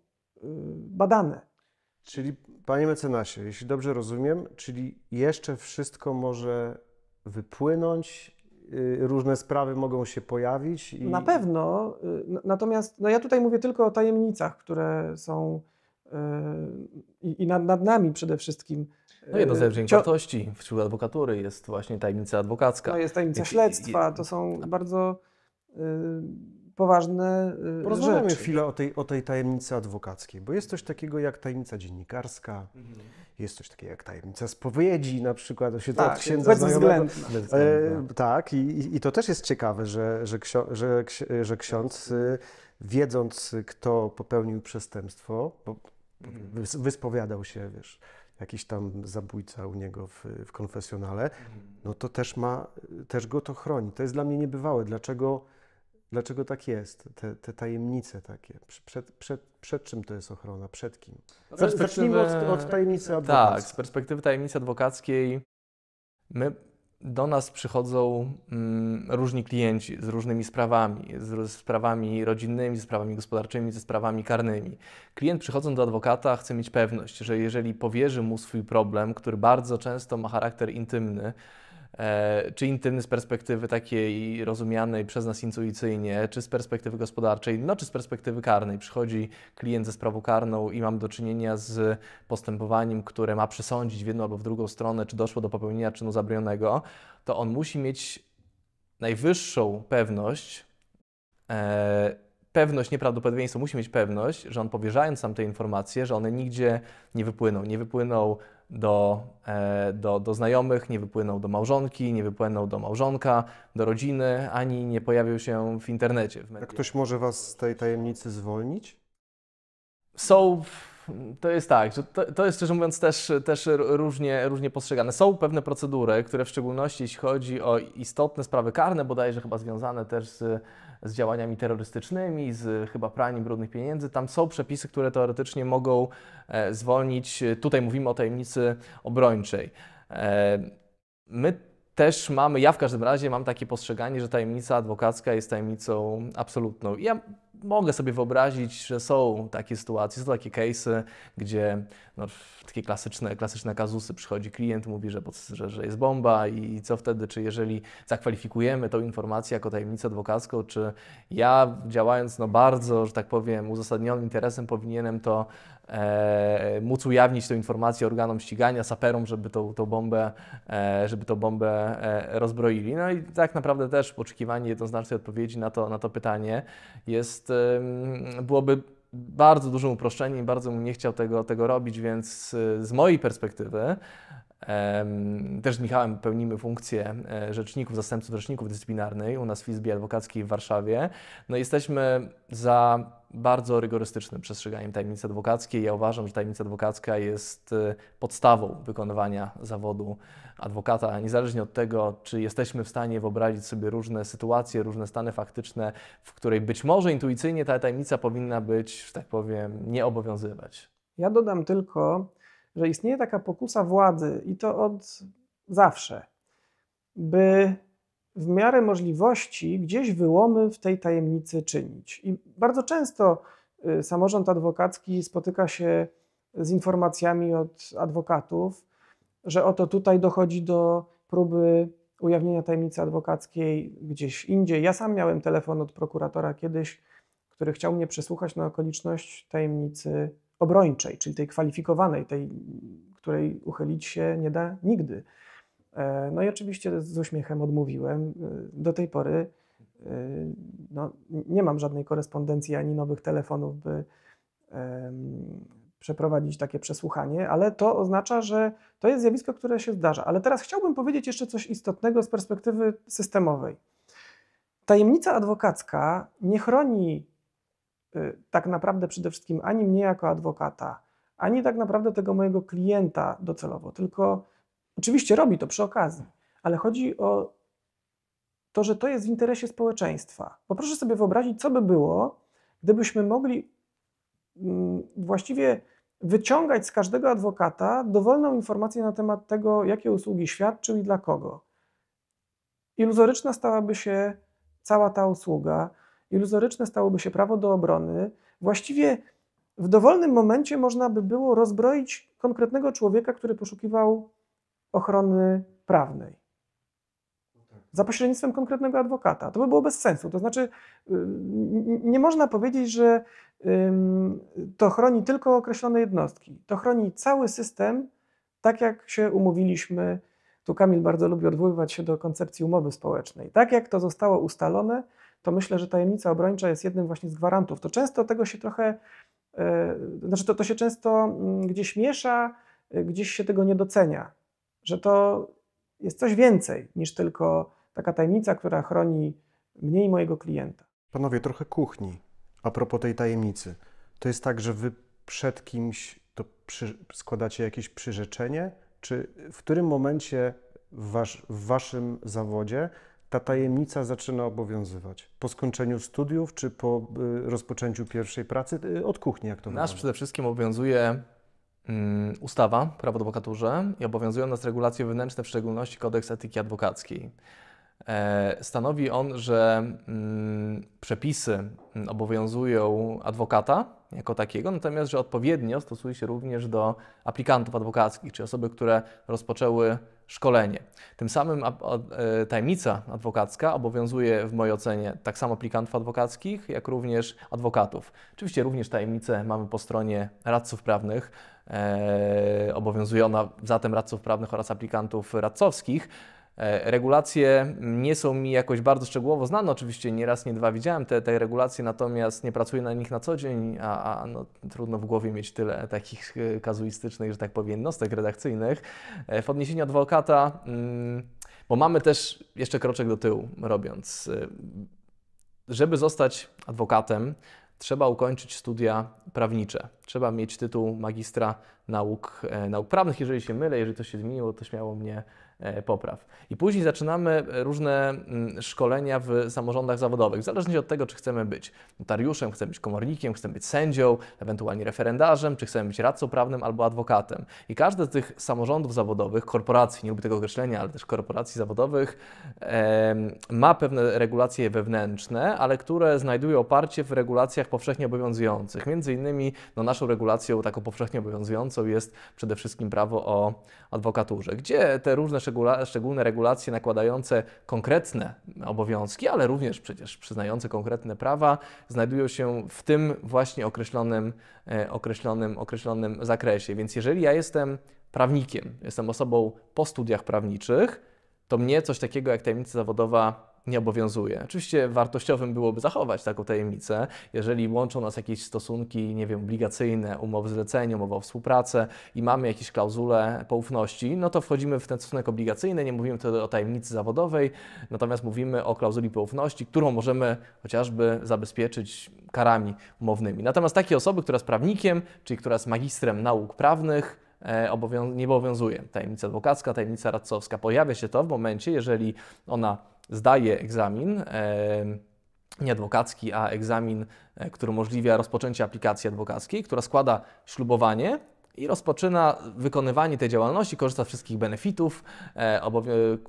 badane. Czyli, panie mecenasie, jeśli dobrze rozumiem, czyli jeszcze wszystko może wypłynąć, y, różne sprawy mogą się pojawić. I... Na pewno. Y, natomiast no ja tutaj mówię tylko o tajemnicach, które są y, i, i nad, nad, nami przede wszystkim. No jedno z najlepszych Cio... wartości wśród adwokatury jest właśnie tajemnica adwokacka. No jest tajemnica śledztwa, to są bardzo poważne y, Porozmawiamy rzeczy. chwilę o tej, o tej tajemnicy adwokackiej, bo jest coś takiego jak tajemnica dziennikarska, mhm. jest coś takiego jak tajemnica spowiedzi na przykład, się tak, to E, tak, tak i, i to też jest ciekawe, że, że, ksio, że, że ksiądz, y, wiedząc y, kto popełnił przestępstwo, mhm. wyspowiadał się, wiesz, jakiś tam zabójca u niego w, w konfesjonale, mhm. no to też ma, też go to chroni. To jest dla mnie niebywałe, dlaczego Dlaczego tak jest? Te, te tajemnice takie. Przed, przed, przed, czym to jest ochrona? Przed kim? Zacznijmy od, od tajemnicy adwokackiej. Tak, z perspektywy tajemnicy adwokackiej my, do nas przychodzą mm, różni klienci z różnymi sprawami, z, z sprawami rodzinnymi, ze sprawami gospodarczymi, ze sprawami karnymi. Klient przychodząc do adwokata chce mieć pewność, że jeżeli powierzy mu swój problem, który bardzo często ma charakter intymny, E, czy intymny z perspektywy takiej rozumianej przez nas intuicyjnie, czy z perspektywy gospodarczej, no czy z perspektywy karnej. Przychodzi klient ze sprawą karną i mam do czynienia z postępowaniem, które ma przesądzić w jedną albo w drugą stronę, czy doszło do popełnienia czynu zabronionego, to on musi mieć najwyższą pewność, e, pewność, nieprawdopodobieństwo, musi mieć pewność, że on powierzając nam te informacje, że one nigdzie nie wypłyną. Nie wypłyną do, e, do, do znajomych, nie wypłyną do małżonki, nie wypłyną do małżonka, do rodziny, ani nie pojawią się w internecie. W A ktoś może was z tej tajemnicy zwolnić? Są. To jest tak, to, to jest szczerze mówiąc też, też różnie, różnie postrzegane. Są pewne procedury, które w szczególności jeśli chodzi o istotne sprawy karne, bodajże chyba związane też z z działaniami terrorystycznymi, z chyba praniem brudnych pieniędzy. Tam są przepisy, które teoretycznie mogą e, zwolnić. E, tutaj mówimy o tajemnicy obrończej. E, my też mamy, ja w każdym razie mam takie postrzeganie, że tajemnica adwokacka jest tajemnicą absolutną. Ja mogę sobie wyobrazić, że są takie sytuacje, są takie case'y, gdzie no, takie klasyczne, klasyczne kazusy, przychodzi klient, mówi, że, że, że jest bomba i co wtedy, czy jeżeli zakwalifikujemy tą informację jako tajemnicę adwokacką, czy ja działając no, bardzo, że tak powiem, uzasadnionym interesem powinienem to e, móc ujawnić tę informację organom ścigania, saperom, żeby tą, tą bombę, e, żeby tą bombę e, rozbroili. No i tak naprawdę też oczekiwanie jednoznacznej odpowiedzi na to, na to pytanie jest, byłoby bardzo dużym uproszczeniem, bardzo bym nie chciał tego, tego robić, więc e, z mojej perspektywy też z Michałem pełnimy funkcję e, rzeczników, zastępców rzeczników dyscyplinarnej u nas w Izbie Adwokackiej w Warszawie. No jesteśmy za bardzo rygorystycznym przestrzeganiem tajemnicy adwokackiej. Ja uważam, że tajemnica adwokacka jest e, podstawą wykonywania zawodu adwokata, niezależnie od tego, czy jesteśmy w stanie wyobrazić sobie różne sytuacje, różne stany faktyczne, w której być może intuicyjnie ta tajemnica powinna być, że tak powiem, nie obowiązywać. Ja dodam tylko, że istnieje taka pokusa władzy i to od zawsze, by w miarę możliwości gdzieś wyłomy w tej tajemnicy czynić. I bardzo często y, samorząd adwokacki spotyka się z informacjami od adwokatów, że oto tutaj dochodzi do próby ujawnienia tajemnicy adwokackiej gdzieś indziej. Ja sam miałem telefon od prokuratora kiedyś, który chciał mnie przesłuchać na okoliczność tajemnicy obrończej, czyli tej kwalifikowanej, tej, której uchylić się nie da nigdy. E, no i oczywiście z uśmiechem odmówiłem. E, do tej pory e, no, nie mam żadnej korespondencji ani nowych telefonów, by przeprowadzić takie przesłuchanie, ale to oznacza, że to jest zjawisko, które się zdarza. Ale teraz chciałbym powiedzieć jeszcze coś istotnego z perspektywy systemowej. Tajemnica adwokacka nie chroni Y, tak naprawdę przede wszystkim ani mnie jako adwokata, ani tak naprawdę tego mojego klienta docelowo, tylko oczywiście robi to przy okazji, ale chodzi o to, że to jest w interesie społeczeństwa. Bo proszę sobie wyobrazić, co by było, gdybyśmy mogli mm, właściwie wyciągać z każdego adwokata dowolną informację na temat tego, jakie usługi świadczył i dla kogo. Iluzoryczna stałaby się cała ta usługa, iluzoryczne stałoby się prawo do obrony, właściwie w dowolnym momencie można by było rozbroić konkretnego człowieka, który poszukiwał ochrony prawnej. Za pośrednictwem konkretnego adwokata. To by było bez sensu. To znaczy, y, nie można powiedzieć, że to chroni tylko określone jednostki. To chroni cały system, tak jak się umówiliśmy. Tu Kamil bardzo lubi odwoływać się do koncepcji umowy społecznej. Tak jak to zostało ustalone, to myślę, że tajemnica obrończa jest jednym właśnie z gwarantów. To często tego się trochę, e, znaczy to, to się często mm, gdzieś miesza, e, gdzieś się tego nie docenia, że to jest coś więcej niż tylko taka tajemnica, która chroni mnie i mojego klienta. Panowie, trochę kuchni a propos tej tajemnicy. To jest tak, że wy przed kimś to przy, składacie jakieś przyrzeczenie? Czy w którym momencie w, wasz, w waszym zawodzie ta tajemnica zaczyna obowiązywać? Po skończeniu studiów czy po y, rozpoczęciu pierwszej pracy y, od kuchni, jak to Nas przede wszystkim obowiązuje mm, ustawa, prawo adwokaturze i obowiązują nas regulacje wewnętrzne, w szczególności kodeks etyki adwokackiej. E, stanowi on, że mm, przepisy mm, obowiązują adwokata jako takiego, natomiast że odpowiednio stosuje się również do aplikantów adwokackich, czy osoby, które rozpoczęły szkolenie. Tym samym e, tajemnica adwokacka obowiązuje w mojej ocenie tak samo aplikantów adwokackich, jak również adwokatów. Oczywiście również tajemnicę mamy po stronie radców prawnych, e, obowiązuje ona zatem radców prawnych oraz aplikantów radcowskich, E, regulacje nie są mi jakoś bardzo szczegółowo znane, oczywiście nie raz, nie dwa widziałem te, te regulacje, natomiast nie pracuję na nich na co dzień, a, a no, trudno w głowie mieć tyle takich e, kazuistycznych, że tak powiem, jednostek redakcyjnych. E, w odniesieniu adwokata, mm, bo mamy też jeszcze kroczek do tyłu robiąc. Żeby zostać adwokatem, trzeba ukończyć studia prawnicze. Trzeba mieć tytuł magistra nauk, nauk prawnych. Jeżeli się mylę, jeżeli to się zmieniło, to śmiało mnie E, popraw. I później zaczynamy e, różne mm, szkolenia w samorządach zawodowych, w zależności od tego, czy chcemy być notariuszem, chcemy być komornikiem, chcemy być sędzią, ewentualnie referendarzem, czy chcemy być radcą prawnym albo adwokatem. I każde z tych samorządów zawodowych, korporacji, nie lubię tego określenia, ale też korporacji zawodowych, ma pewne regulacje wewnętrzne, ale które znajdują oparcie w regulacjach powszechnie obowiązujących. Między innymi no, naszą regulacją taką powszechnie obowiązującą jest przede wszystkim prawo o adwokaturze, gdzie te różne szczególne regulacje nakładające konkretne obowiązki, ale również przecież przyznające konkretne prawa, znajdują się w tym właśnie określonym, e, określonym, określonym zakresie. Więc jeżeli ja jestem prawnikiem, jestem osobą po studiach prawniczych, to mnie coś takiego jak tajemnica zawodowa nie obowiązuje. Oczywiście wartościowym byłoby zachować taką tajemnicę, jeżeli łączą nas jakieś stosunki, nie wiem, obligacyjne, umowy zlecenia, umowa o współpracę i mamy jakieś klauzule poufności, no to wchodzimy w ten stosunek obligacyjny, nie mówimy wtedy o tajemnicy zawodowej, natomiast mówimy o klauzuli poufności, którą możemy chociażby zabezpieczyć karami umownymi. Natomiast takie osoby, która jest prawnikiem, czyli która jest magistrem nauk prawnych, e, nie obowiązuje tajemnica adwokacka, tajemnica radcowska. Pojawia się to w momencie, jeżeli ona zdaje egzamin, e, nie adwokacki, a egzamin, e, który umożliwia rozpoczęcie aplikacji adwokackiej, która składa ślubowanie i rozpoczyna wykonywanie tej działalności, korzysta z wszystkich benefitów, e,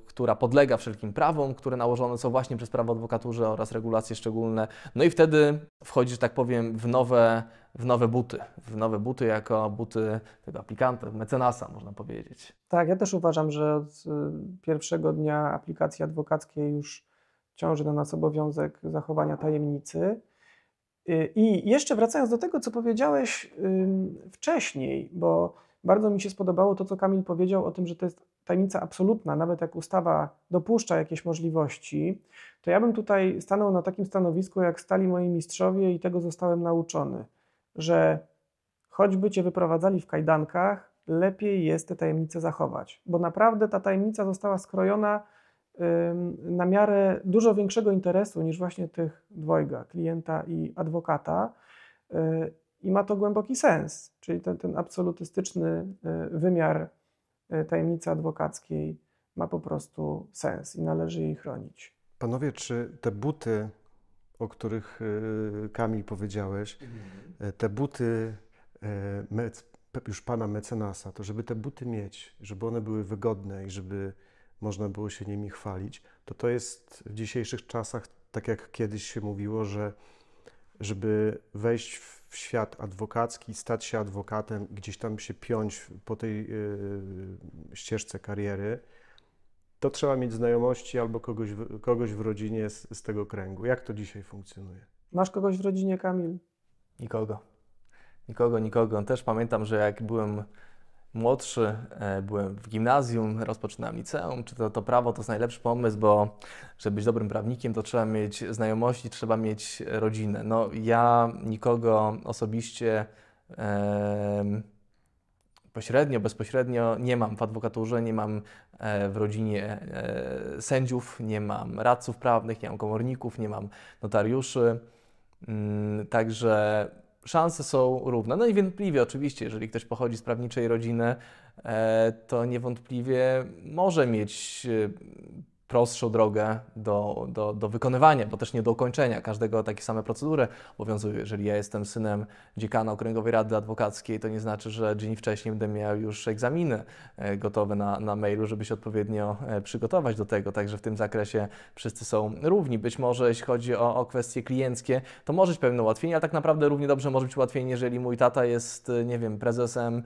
która podlega wszelkim prawom, które nałożone są właśnie przez prawo adwokaturze oraz regulacje szczególne. No i wtedy wchodzi, że tak powiem, w nowe w nowe buty, w nowe buty jako buty tego aplikanta, mecenasa, można powiedzieć. Tak, ja też uważam, że od y, pierwszego dnia aplikacji adwokackiej już ciąży na nas obowiązek zachowania tajemnicy. Y, I jeszcze wracając do tego, co powiedziałeś wcześniej, bo bardzo mi się spodobało to, co Kamil powiedział o tym, że to jest tajemnica absolutna, nawet jak ustawa dopuszcza jakieś możliwości, to ja bym tutaj stanął na takim stanowisku, jak stali moi mistrzowie i tego zostałem nauczony że choćby cię wyprowadzali w kajdankach, lepiej jest tę tajemnicę zachować, bo naprawdę ta tajemnica została skrojona na miarę dużo większego interesu niż właśnie tych dwojga, klienta i adwokata. Y, I ma to głęboki sens, czyli ten, ten absolutystyczny y, wymiar y, tajemnicy adwokackiej ma po prostu sens i należy jej chronić. Panowie, czy te buty o których e, Kamil powiedziałeś, mhm. e, te buty e, już pana mecenasa, to żeby te buty mieć, żeby one były wygodne i żeby można było się nimi chwalić, to to jest w dzisiejszych czasach, tak jak kiedyś się mówiło, że żeby wejść w świat adwokacki, stać się adwokatem, gdzieś tam się piąć po tej ścieżce kariery, to trzeba mieć znajomości albo kogoś, kogoś w rodzinie z, z tego kręgu. Jak to dzisiaj funkcjonuje? Masz kogoś w rodzinie, Kamil? Nikogo. Nikogo, nikogo. Też pamiętam, że jak byłem młodszy, e, byłem w gimnazjum, rozpoczynałem liceum, czy to, to prawo to jest najlepszy pomysł, bo żeby być dobrym prawnikiem, to trzeba mieć znajomości, trzeba mieć rodzinę. No ja nikogo osobiście... Yy, pośrednio, bezpośrednio nie mam w adwokaturze, nie mam e, w rodzinie e, sędziów, nie mam radców prawnych, nie mam komorników, nie mam notariuszy. Mm, także szanse są równe. No i wątpliwie oczywiście, jeżeli ktoś pochodzi z prawniczej rodziny, e, to niewątpliwie może mieć prostszą drogę do, do, do wykonywania, bo też nie do ukończenia każdego takie same procedury obowiązują. Jeżeli ja jestem synem dziekana Okręgowej Rady Adwokackiej, to nie znaczy, że dzień wcześniej będę miał już egzaminy e, gotowe na, na mailu, żeby się odpowiednio e, przygotować do tego. Także w tym zakresie wszyscy są równi. Być może jeśli chodzi o, o kwestie klienckie, to może być pewne ułatwienie, ale tak naprawdę równie dobrze może być ułatwienie, jeżeli mój tata jest, e, nie wiem, prezesem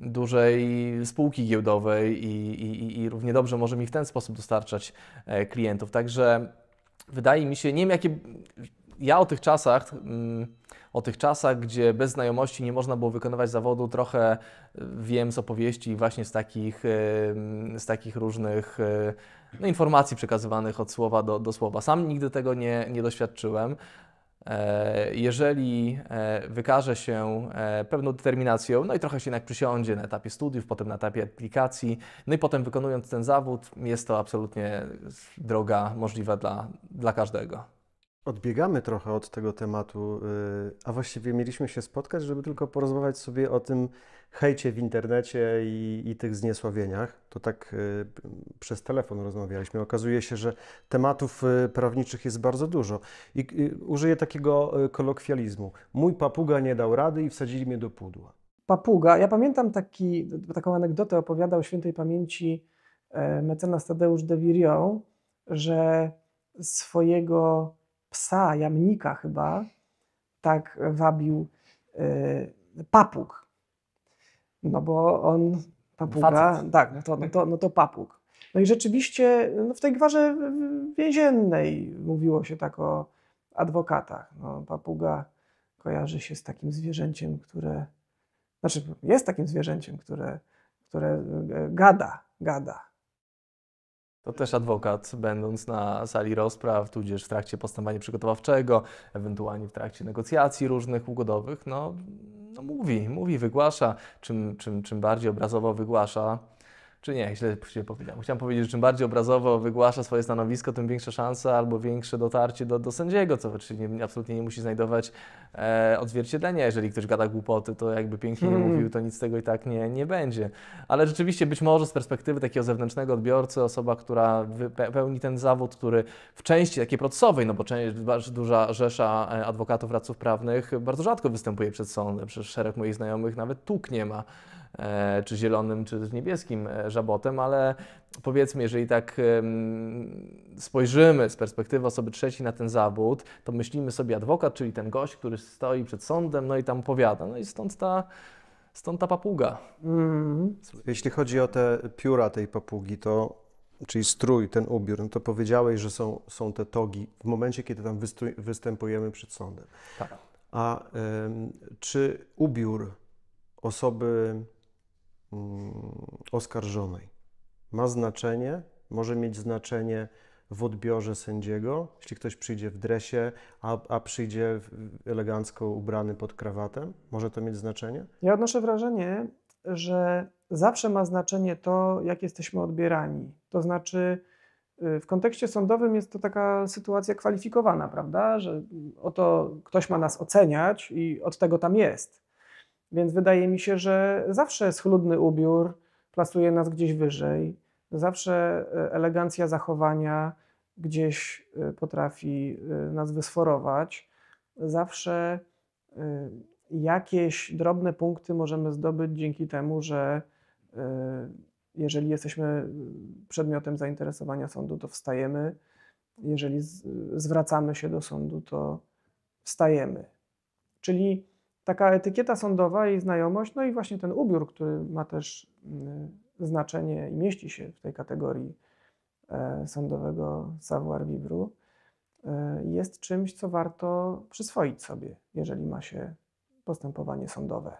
dużej spółki giełdowej i, i, i równie dobrze może mi w ten sposób dostarczać e, klientów. Także wydaje mi się, nie wiem jakie. Ja o tych czasach. Mm, o tych czasach, gdzie bez znajomości nie można było wykonywać zawodu, trochę e, wiem z opowieści właśnie z takich, e, z takich różnych no, informacji przekazywanych od słowa do, do słowa. Sam nigdy tego nie, nie doświadczyłem. E, jeżeli e, wykaże się e, pewną determinacją, no i trochę się jednak przysiądzie na etapie studiów, potem na etapie aplikacji, no i potem wykonując ten zawód, jest to absolutnie droga możliwa dla, dla każdego. Odbiegamy trochę od tego tematu, y, a właściwie mieliśmy się spotkać, żeby tylko porozmawiać sobie o tym, hejcie w internecie i, i tych zniesławieniach. To tak y, przez telefon rozmawialiśmy. Okazuje się, że tematów y, prawniczych jest bardzo dużo. I y, użyję takiego y, kolokwializmu. Mój papuga nie dał rady i wsadzili mnie do pudła. Papuga. Ja pamiętam taki, taką anegdotę opowiadał świętej pamięci e, mecenas Tadeusz de Virion, że swojego psa, jamnika chyba, tak wabił e, papug no bo on, papuga, Facet. tak, no to, no, to, no to papug. No i rzeczywiście no w tej gwarze więziennej mówiło się tak o adwokatach. No, papuga kojarzy się z takim zwierzęciem, które, znaczy jest takim zwierzęciem, które, które e, gada, gada. To też adwokat, będąc na sali rozpraw, tudzież w trakcie postępowania przygotowawczego, ewentualnie w trakcie negocjacji różnych ugodowych, no, no mówi, mówi, wygłasza. Czym, czym, czym bardziej obrazowo wygłasza, czy nie, źle się powiedziałem. Chciałem powiedzieć, że czym bardziej obrazowo wygłasza swoje stanowisko, tym większa szansa albo większe dotarcie do, do sędziego, co czyli nie, absolutnie nie musi znajdować e, odzwierciedlenia. Jeżeli ktoś gada głupoty, to jakby pięknie nie hmm. mówił, to nic z tego i tak nie, nie będzie. Ale rzeczywiście być może z perspektywy takiego zewnętrznego odbiorcy, osoba, która pełni ten zawód, który w części takiej procesowej, no bo część, duża rzesza e, adwokatów, radców prawnych bardzo rzadko występuje przed sądem, Przez szereg moich znajomych nawet tuk nie ma. E, czy zielonym, czy też niebieskim e, żabotem, ale powiedzmy, jeżeli tak spojrzymy z perspektywy osoby trzeciej na ten zawód, to myślimy sobie adwokat, czyli ten gość, który stoi przed sądem, no i tam opowiada. No i stąd ta Stąd ta papuga. Mm. Jeśli chodzi o te pióra tej papugi, to czyli strój, ten ubiór, no to powiedziałeś, że są, są te togi w momencie, kiedy tam wystrój, występujemy przed sądem. Tak. A czy ubiór osoby Mm, oskarżonej. Ma znaczenie, może mieć znaczenie w odbiorze sędziego, jeśli ktoś przyjdzie w dresie, a, a przyjdzie elegancko ubrany pod krawatem? Może to mieć znaczenie? Ja odnoszę wrażenie, że zawsze ma znaczenie to, jak jesteśmy odbierani. To znaczy, y, w kontekście sądowym jest to taka sytuacja kwalifikowana, prawda? Że mm, oto ktoś ma nas oceniać i od tego tam jest. Więc wydaje mi się, że zawsze schludny ubiór plasuje nas gdzieś wyżej, zawsze e, elegancja zachowania gdzieś e, potrafi e, nas wysforować, zawsze jakieś drobne punkty możemy zdobyć dzięki temu, że jeżeli jesteśmy przedmiotem zainteresowania sądu, to wstajemy, jeżeli zwracamy się do sądu, to wstajemy. Czyli taka etykieta sądowa i znajomość, no i właśnie ten ubiór, który ma też mm, znaczenie i mieści się w tej kategorii e, sądowego savoir vivre, e, jest czymś, co warto przyswoić sobie, jeżeli ma się postępowanie sądowe.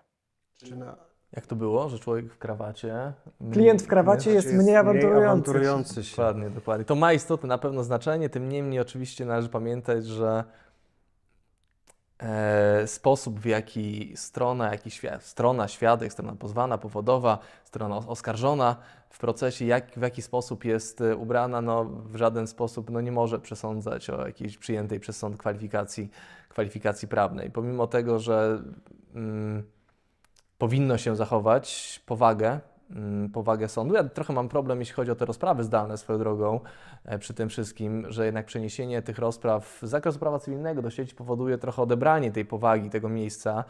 Czy na... Jak to było, że człowiek w krawacie. Mm, Klient w krawacie znaczy jest, jest mniej awanturujący. Mniej awanturujący się. Dokładnie, dokładnie. To ma istotne na pewno znaczenie, tym niemniej oczywiście należy pamiętać, że e, sposób, w jaki strona, jaki świad, strona świadek, strona pozwana, powodowa, strona oskarżona w procesie, jak, w jaki sposób jest e, ubrana, no, w żaden sposób no, nie może przesądzać o jakiejś przyjętej przez sąd kwalifikacji, kwalifikacji prawnej. Pomimo tego, że mm, powinno się zachować powagę Mm, powagę sądu. Ja trochę mam problem, jeśli chodzi o te rozprawy zdalne swoją drogą e, przy tym wszystkim, że jednak przeniesienie tych rozpraw z zakresu prawa cywilnego do sieci powoduje trochę odebranie tej powagi tego miejsca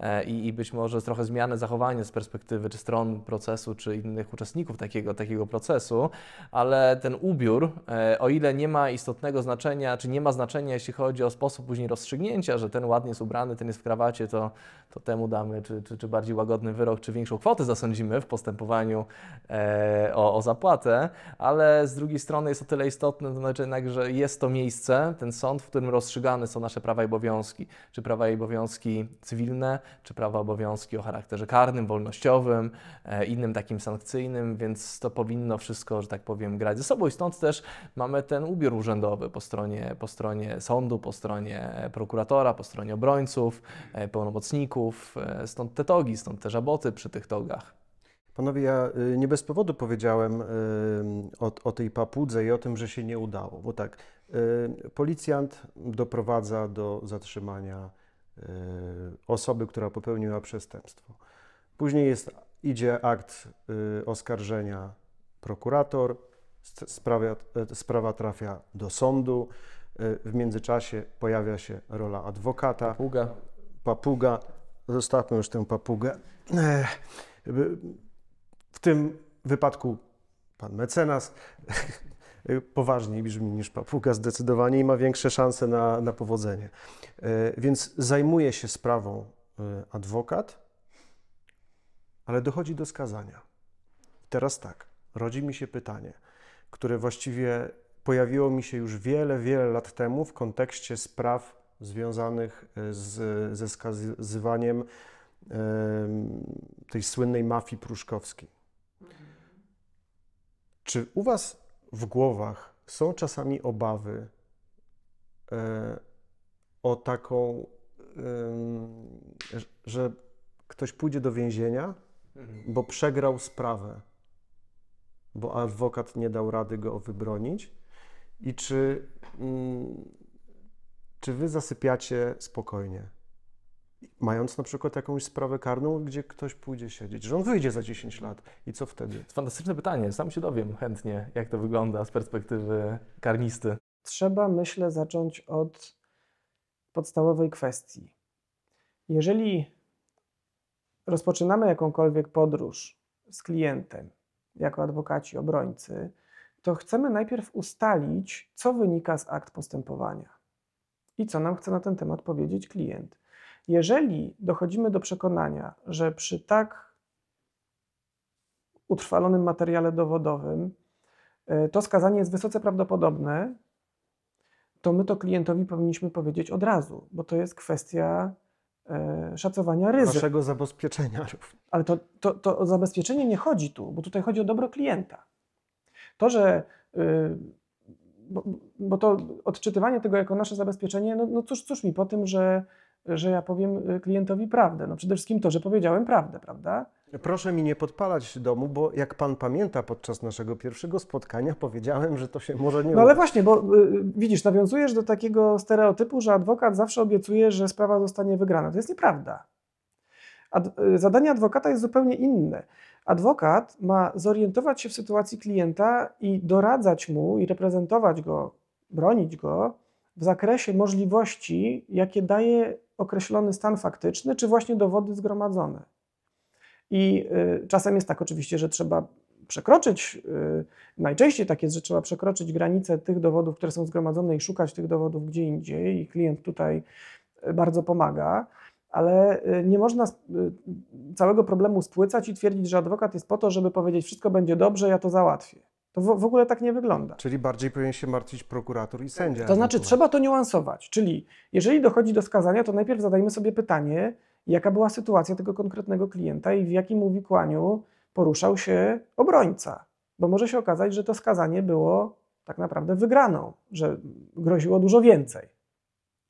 E, i, i być może trochę zmiany zachowania z perspektywy czy stron procesu, czy innych uczestników takiego, takiego procesu, ale ten ubiór, e, o ile nie ma istotnego znaczenia, czy nie ma znaczenia, jeśli chodzi o sposób później rozstrzygnięcia, że ten ładnie jest ubrany, ten jest w krawacie, to, to temu damy, czy, czy, czy bardziej łagodny wyrok, czy większą kwotę zasądzimy w postępowaniu e, o, o zapłatę, ale z drugiej strony jest o tyle istotne, to znaczy jednak, że jest to miejsce, ten sąd, w którym rozstrzygane są nasze prawa i obowiązki, czy prawa i obowiązki cywilne, czy prawa obowiązki o charakterze karnym, wolnościowym, e, innym takim sankcyjnym, więc to powinno wszystko, że tak powiem, grać ze sobą i stąd też mamy ten ubiór urzędowy po stronie, po stronie sądu, po stronie e, prokuratora, po stronie obrońców, e, pełnomocników, stąd te togi, stąd te żaboty przy tych togach. Panowie, ja y, nie bez powodu powiedziałem y, o, o, tej papudze i o tym, że się nie udało, bo tak, y, policjant doprowadza do zatrzymania E, osoby, która popełniła przestępstwo. Później jest, idzie akt e, oskarżenia prokurator, sprawa, e, sprawa trafia do sądu, w międzyczasie pojawia się rola adwokata. Papuga. Papuga. Zostawmy już tę papugę. W tym wypadku pan mecenas Y, poważniej brzmi niż papuga zdecydowanie i ma większe szanse na, na powodzenie. Y, więc zajmuje się sprawą y, adwokat, ale dochodzi do skazania. Teraz tak, rodzi mi się pytanie, które właściwie pojawiło mi się już wiele, wiele lat temu w kontekście spraw związanych z, ze skazywaniem tej słynnej mafii pruszkowskiej. Mhm. Czy u Was w głowach są czasami obawy e, o taką, że ktoś pójdzie do więzienia, mhm. bo przegrał sprawę, bo adwokat nie dał rady go wybronić. I czy, mm, czy wy zasypiacie spokojnie? mając na przykład jakąś sprawę karną, gdzie ktoś pójdzie siedzieć, że on wyjdzie za 10 lat i co wtedy? Fantastyczne pytanie, sam się dowiem chętnie, jak to wygląda z perspektywy karnisty. Trzeba, myślę, zacząć od podstawowej kwestii. Jeżeli rozpoczynamy jakąkolwiek podróż z klientem, jako adwokaci, obrońcy, to chcemy najpierw ustalić, co wynika z akt postępowania i co nam chce na ten temat powiedzieć klient. Jeżeli dochodzimy do przekonania, że przy tak utrwalonym materiale dowodowym e, to skazanie jest wysoce prawdopodobne, to my to klientowi powinniśmy powiedzieć od razu, bo to jest kwestia e, szacowania ryzyka. Naszego zabezpieczenia również. Ale to, to, to o zabezpieczenie nie chodzi tu, bo tutaj chodzi o dobro klienta. To, że y, bo, bo, to odczytywanie tego jako nasze zabezpieczenie, no, no cóż, cóż mi po tym, że że ja powiem y, klientowi prawdę. No przede wszystkim to, że powiedziałem prawdę, prawda? Proszę mi nie podpalać domu, bo jak pan pamięta, podczas naszego pierwszego spotkania powiedziałem, że to się może nie. No ale właśnie, bo y, y, widzisz, nawiązujesz do takiego stereotypu, że adwokat zawsze obiecuje, że sprawa zostanie wygrana. To jest nieprawda. Ad, zadanie adwokata jest zupełnie inne. Adwokat ma zorientować się w sytuacji klienta i doradzać mu i reprezentować go, bronić go w zakresie możliwości, jakie daje określony stan faktyczny, czy właśnie dowody zgromadzone. I y, czasem jest tak oczywiście, że trzeba przekroczyć, y, najczęściej tak jest, że trzeba przekroczyć granice tych dowodów, które są zgromadzone i szukać tych dowodów gdzie indziej i klient tutaj y, bardzo pomaga, ale y, nie można y, całego problemu spłycać i twierdzić, że adwokat jest po to, żeby powiedzieć wszystko będzie dobrze, ja to załatwię. To w, w, ogóle tak nie wygląda. Czyli bardziej powinien się martwić prokurator i sędzia. To znaczy, trzeba to niuansować. Czyli jeżeli dochodzi do skazania, to najpierw zadajmy sobie pytanie, jaka była sytuacja tego konkretnego klienta i w jakim uwikłaniu poruszał się obrońca. Bo może się okazać, że to skazanie było tak naprawdę wygraną, że groziło dużo więcej.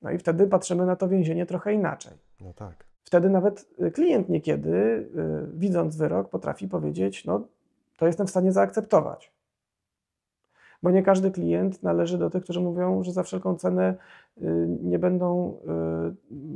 No i wtedy patrzymy na to więzienie trochę inaczej. No tak. Wtedy nawet y, klient niekiedy, yy, widząc wyrok, potrafi powiedzieć: No, to jestem w stanie zaakceptować bo nie każdy klient należy do tych, którzy mówią, że za wszelką cenę y, nie będą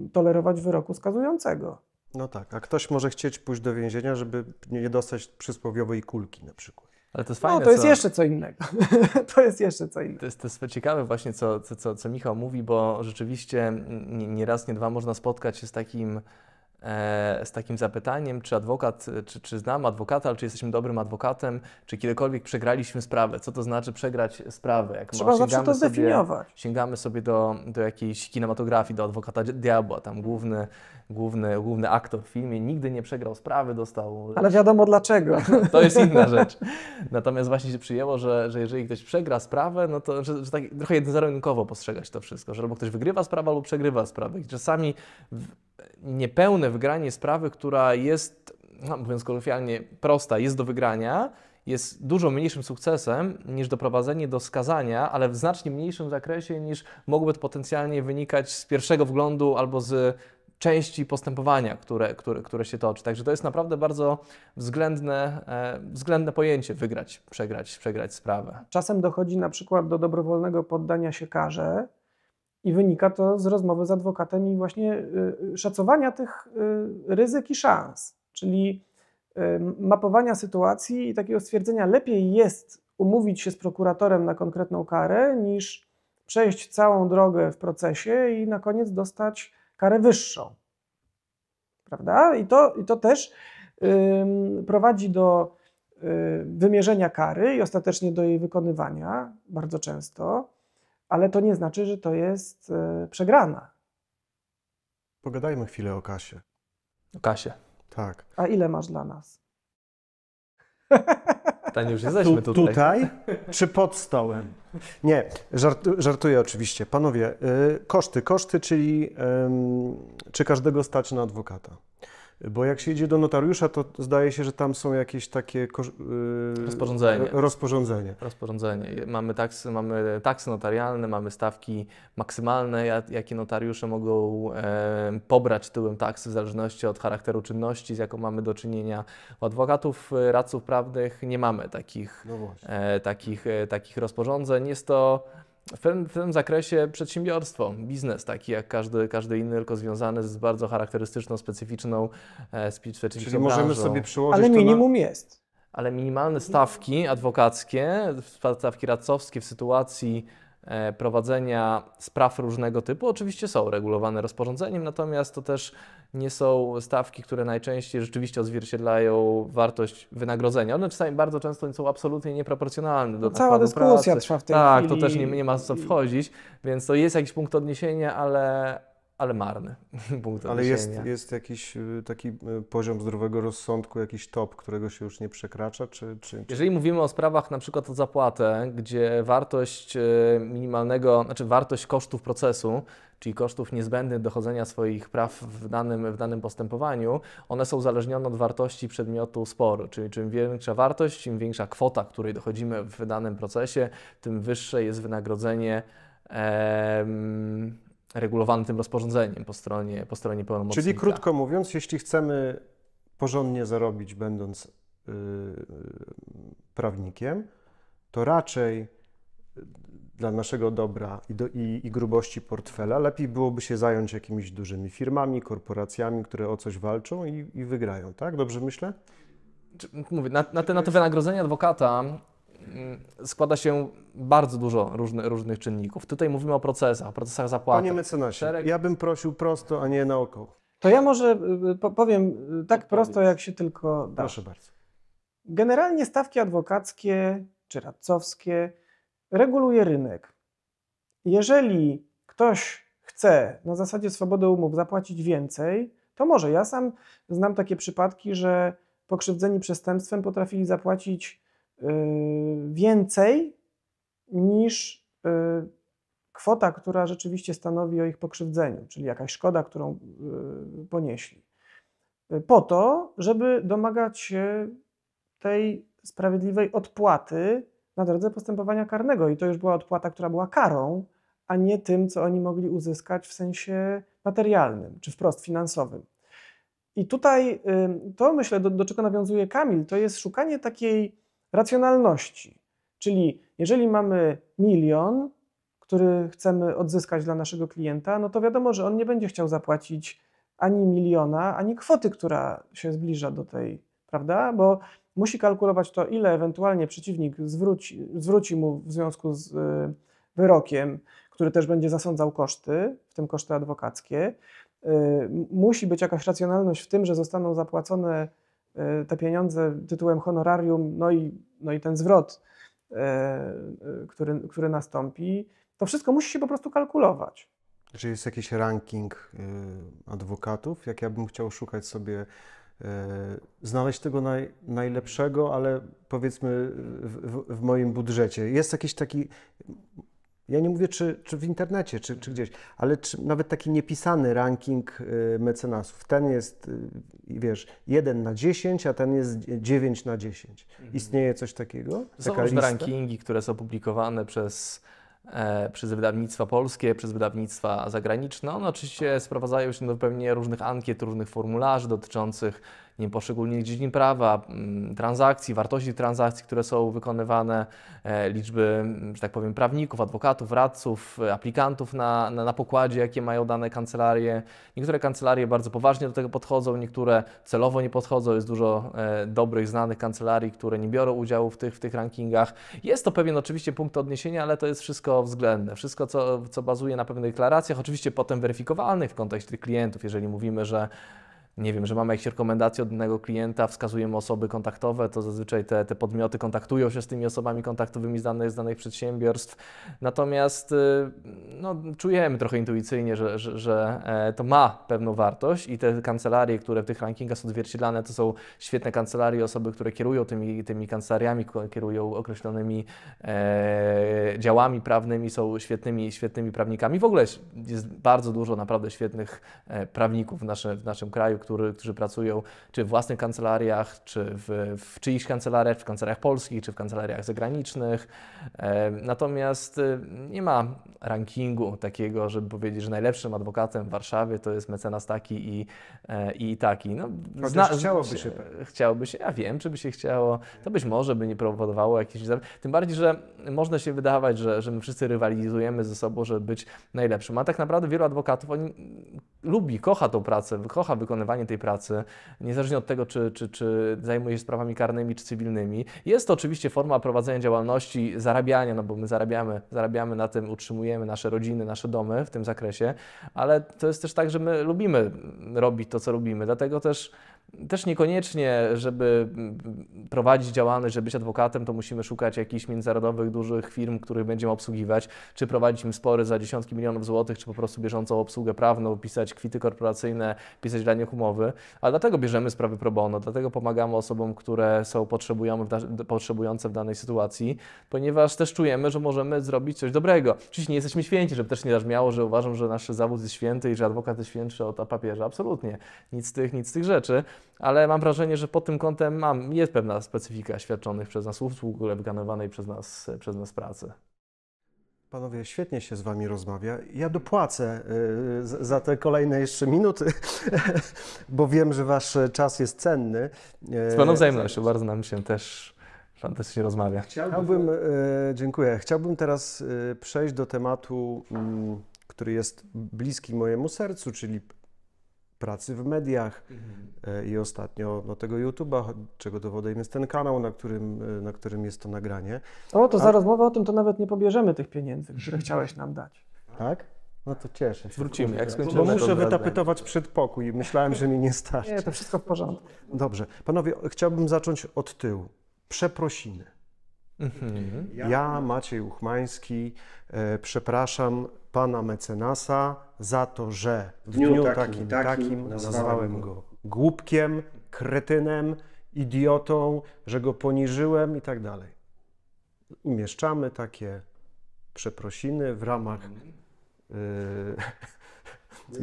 y, tolerować wyroku skazującego. No tak, a ktoś może chcieć pójść do więzienia, żeby nie dostać przysłowiowej kulki na przykład. Ale to jest no, fajne. No, to jest co... jeszcze co innego. to jest jeszcze co innego. To jest, to jest ciekawe właśnie, co, co, co Michał mówi, bo rzeczywiście nie, nie raz, nie dwa można spotkać się z takim E, z takim zapytaniem, czy adwokat, e, czy, czy znam adwokata, ale czy jesteśmy dobrym adwokatem, czy kiedykolwiek przegraliśmy sprawę. Co to znaczy przegrać sprawę? Jak Trzeba zawsze to zdefiniować. sięgamy sobie do, do jakiejś kinematografii, do adwokata diabła, tam główny, główny, główny aktor w filmie nigdy nie przegrał sprawy, dostał... Ale wiadomo dlaczego. To jest inna rzecz. Natomiast właśnie się przyjęło, że, że jeżeli ktoś przegra sprawę, no to że, że tak trochę jednorynkowo postrzegać to wszystko, że albo ktoś wygrywa sprawę, albo przegrywa sprawę. I czasami... W, niepełne wygranie sprawy, która jest, no, mówiąc kolokwialnie, prosta, jest do wygrania, jest dużo mniejszym sukcesem niż doprowadzenie do skazania, ale w znacznie mniejszym zakresie niż mogłoby to potencjalnie wynikać z pierwszego wglądu albo z części postępowania, które, które, które się toczy. Także to jest naprawdę bardzo względne, e, względne pojęcie wygrać, przegrać, przegrać sprawę. Czasem dochodzi na przykład do dobrowolnego poddania się karze, i wynika to z rozmowy z adwokatem i właśnie y, y, szacowania tych y, ryzyk i szans, czyli mapowania sytuacji i takiego stwierdzenia, lepiej jest umówić się z prokuratorem na konkretną karę, niż przejść całą drogę w procesie i na koniec dostać karę wyższą. Prawda? I to, i to też yy, prowadzi do yy, wymierzenia kary i ostatecznie do jej wykonywania bardzo często ale to nie znaczy, że to jest y, przegrana. Pogadajmy chwilę o kasie. O kasie. Tak. A ile masz dla nas? Pytanie już jesteśmy tutaj. Tutaj czy pod stołem? Nie, żart, żartuję oczywiście. Panowie, y, koszty, koszty, czyli y, czy każdego stać na adwokata? Bo jak się idzie do notariusza, to zdaje się, że tam są jakieś takie. Y, rozporządzenie. Rozporządzenie. Rozporządzenie. Mamy taksy, mamy taksy notarialne, mamy stawki maksymalne, jakie notariusze mogą e, pobrać tyłem taksy w zależności od charakteru czynności, z jaką mamy do czynienia. U adwokatów, e, radców prawnych nie mamy takich, no e, takich, e, takich rozporządzeń. Jest to w tym, w tym zakresie przedsiębiorstwo, biznes, taki jak każdy, każdy inny, tylko związany z bardzo charakterystyczną, specyficzną, e, speech Czyli branżą. możemy sobie przyłożyć Ale minimum na... jest. Ale minimalne stawki adwokackie, stawki radcowskie w sytuacji E, prowadzenia spraw różnego typu oczywiście są regulowane rozporządzeniem, natomiast to też nie są stawki, które najczęściej rzeczywiście odzwierciedlają wartość wynagrodzenia. One czasami bardzo często są absolutnie nieproporcjonalne do no, Cała dyskusja pracy. trwa w tej tak, chwili. Tak, to też nie, nie ma co wchodzić, więc to jest jakiś punkt odniesienia, ale, ale marny punkt Ale jest, jest jakiś y, taki y, poziom zdrowego rozsądku, jakiś top, którego się już nie przekracza? Czy, czy, Jeżeli mówimy o sprawach na przykład o zapłatę, gdzie wartość y, minimalnego, znaczy wartość kosztów procesu, czyli kosztów niezbędnych dochodzenia swoich praw w danym, w danym postępowaniu, one są uzależnione od wartości przedmiotu sporu, czyli czym większa wartość, im większa kwota, której dochodzimy w danym procesie, tym wyższe jest wynagrodzenie regulowany tym rozporządzeniem po stronie, po stronie pełnomocnika. Czyli krótko mówiąc, jeśli chcemy porządnie zarobić, będąc yy, prawnikiem, to raczej y, dla naszego dobra i, do, i, i, grubości portfela lepiej byłoby się zająć jakimiś dużymi firmami, korporacjami, które o coś walczą i, i wygrają, tak? Dobrze myślę? Mówię, na, na, te, na te wynagrodzenie adwokata Mm, składa się bardzo dużo różny, różnych czynników. Tutaj mówimy o procesach, o procesach zapłaty. Panie mecenasie, Szereg... ja bym prosił prosto, a nie naokoło. To ja może y, y, powiem y, tak prosto, jak się tylko da. Proszę bardzo. Generalnie stawki adwokackie czy radcowskie reguluje rynek. Jeżeli ktoś chce na zasadzie swobody umów zapłacić więcej, to może. Ja sam znam takie przypadki, że pokrzywdzeni przestępstwem potrafili zapłacić Y, więcej niż y, kwota, która rzeczywiście stanowi o ich pokrzywdzeniu, czyli jakaś szkoda, którą y, ponieśli. Po to, żeby domagać się tej sprawiedliwej odpłaty na drodze postępowania karnego. I to już była odpłata, która była karą, a nie tym, co oni mogli uzyskać w sensie materialnym czy wprost finansowym. I tutaj to myślę, do, do czego nawiązuje Kamil, to jest szukanie takiej racjonalności. Czyli jeżeli mamy milion, który chcemy odzyskać dla naszego klienta, no to wiadomo, że on nie będzie chciał zapłacić ani miliona, ani kwoty, która się zbliża do tej, prawda? Bo musi kalkulować to, ile ewentualnie przeciwnik zwróci, zwróci mu w związku z y, wyrokiem, który też będzie zasądzał koszty, w tym koszty adwokackie. Y, musi być jakaś racjonalność w tym, że zostaną zapłacone E, te pieniądze tytułem honorarium, no i, no i ten zwrot, e, e, który, który nastąpi, to wszystko musi się po prostu kalkulować. Czy jest jakiś ranking adwokatów? Jak ja bym chciał szukać sobie znaleźć tego naj, najlepszego, ale powiedzmy w, w, w, moim budżecie. Jest jakiś taki, ja nie mówię, czy, czy w internecie, czy, czy gdzieś, ale czy nawet taki niepisany ranking y, mecenasów. Ten jest, y, wiesz, 1 na 10, a ten jest 9 na 10. Mhm. Istnieje coś takiego? Są już rankingi, które są publikowane przez, e, przez wydawnictwa polskie, przez wydawnictwa zagraniczne. One oczywiście sprowadzają się do pewnie różnych ankiet, różnych formularzy dotyczących poszczególnych dziedzin prawa, mm, transakcji, wartości transakcji, które są wykonywane, e, liczby, mm, że tak powiem, prawników, adwokatów, radców, e, aplikantów na, na, na pokładzie, jakie mają dane kancelarie. Niektóre kancelarie bardzo poważnie do tego podchodzą, niektóre celowo nie podchodzą. Jest dużo e, dobrych, znanych kancelarii, które nie biorą udziału w tych, w tych rankingach. Jest to pewien oczywiście punkt odniesienia, ale to jest wszystko względne. Wszystko, co, co bazuje na pewnych deklaracjach, oczywiście potem weryfikowalnych w kontekście klientów, jeżeli mówimy, że nie wiem, że mamy jakieś rekomendacje od innego klienta, wskazujemy osoby kontaktowe, to zazwyczaj te, te podmioty kontaktują się z tymi osobami kontaktowymi z danych, z danych przedsiębiorstw. Natomiast y, no, czujemy trochę intuicyjnie, że, że, że e, to ma pewną wartość i te kancelarie, które w tych rankingach są odzwierciedlane, to są świetne kancelarie, osoby, które kierują tymi, tymi kancelariami, kierują określonymi e, działami prawnymi, są świetnymi, świetnymi prawnikami. W ogóle jest bardzo dużo naprawdę świetnych e, prawników w, naszym w naszym kraju, który, którzy pracują czy w własnych kancelariach, czy w, w czyichś kancelariach, w kancelariach polskich, czy w kancelariach zagranicznych. Natomiast y, nie ma rankingu takiego, żeby powiedzieć, że najlepszym adwokatem w Warszawie to jest mecenas taki i, e, i taki. No, zna, chciałoby się. Chciałoby się, ja wiem, czy by się chciało. To być może by nie prowokowało jakieś... Tym bardziej, że można się wydawać, że, że my wszyscy rywalizujemy ze sobą, żeby być najlepszym. A tak naprawdę wielu adwokatów, oni lubi, kocha tą pracę, kocha wykonywanie wykonywanie tej pracy, niezależnie od tego, czy, czy, czy zajmuje się sprawami karnymi czy cywilnymi. Jest to oczywiście forma prowadzenia działalności, zarabiania, no bo my zarabiamy, zarabiamy na tym, utrzymujemy nasze rodziny, nasze domy w tym zakresie, ale to jest też tak, że my lubimy robić to, co lubimy, dlatego też też niekoniecznie, żeby mm, prowadzić działalność, żeby być adwokatem, to musimy szukać jakichś międzynarodowych, dużych firm, których będziemy obsługiwać, czy prowadzić im spory za dziesiątki milionów złotych, czy po prostu bieżącą obsługę prawną, pisać kwity korporacyjne, pisać dla nich umowy. A dlatego bierzemy sprawy pro bono, dlatego pomagamy osobom, które są potrzebujące w danej sytuacji, ponieważ też czujemy, że możemy zrobić coś dobrego. Oczywiście nie jesteśmy święci, żeby też nie dasz że uważam, że nasz zawód jest święty i że adwokat jest świętszy od papieża. Absolutnie. Nic z tych, nic z tych rzeczy ale mam wrażenie, że pod tym kątem mam, jest pewna specyfika świadczonych przez nas usług, wykonywanej przez nas, przez nas pracy. Panowie, świetnie się z Wami rozmawia. Ja dopłacę y, za te kolejne jeszcze minuty, bo wiem, że Wasz czas jest cenny. Y, z Paną wzajemnością y, bardzo nam się też fantastycznie rozmawia. Chciałbym, dziękuję. Chciałbym teraz przejść do tematu, mm, który jest bliski mojemu sercu, czyli pracy w mediach mhm. E, i ostatnio no, tego YouTube'a, czego dowodem jest ten kanał, na którym, e, na którym jest to nagranie. O, to A... za rozmowę o tym to nawet nie pobierzemy tych pieniędzy, które chciałeś nam dać. Tak? No to cieszę się. Wrócimy, jak skończymy. Bo muszę wytapetować przedpokój. Myślałem, że mi nie starczy. Nie, to wszystko w porządku. Dobrze. Panowie, chciałbym zacząć od tyłu. Przeprosiny. Mhm. Ja, Maciej Uchmański, e, przepraszam pana mecenasa za to, że w dniu, dniu takim, takim, takim, nazwałem go głupkiem, kretynem, idiotą, że go poniżyłem i tak dalej. Umieszczamy takie przeprosiny w ramach. Yy,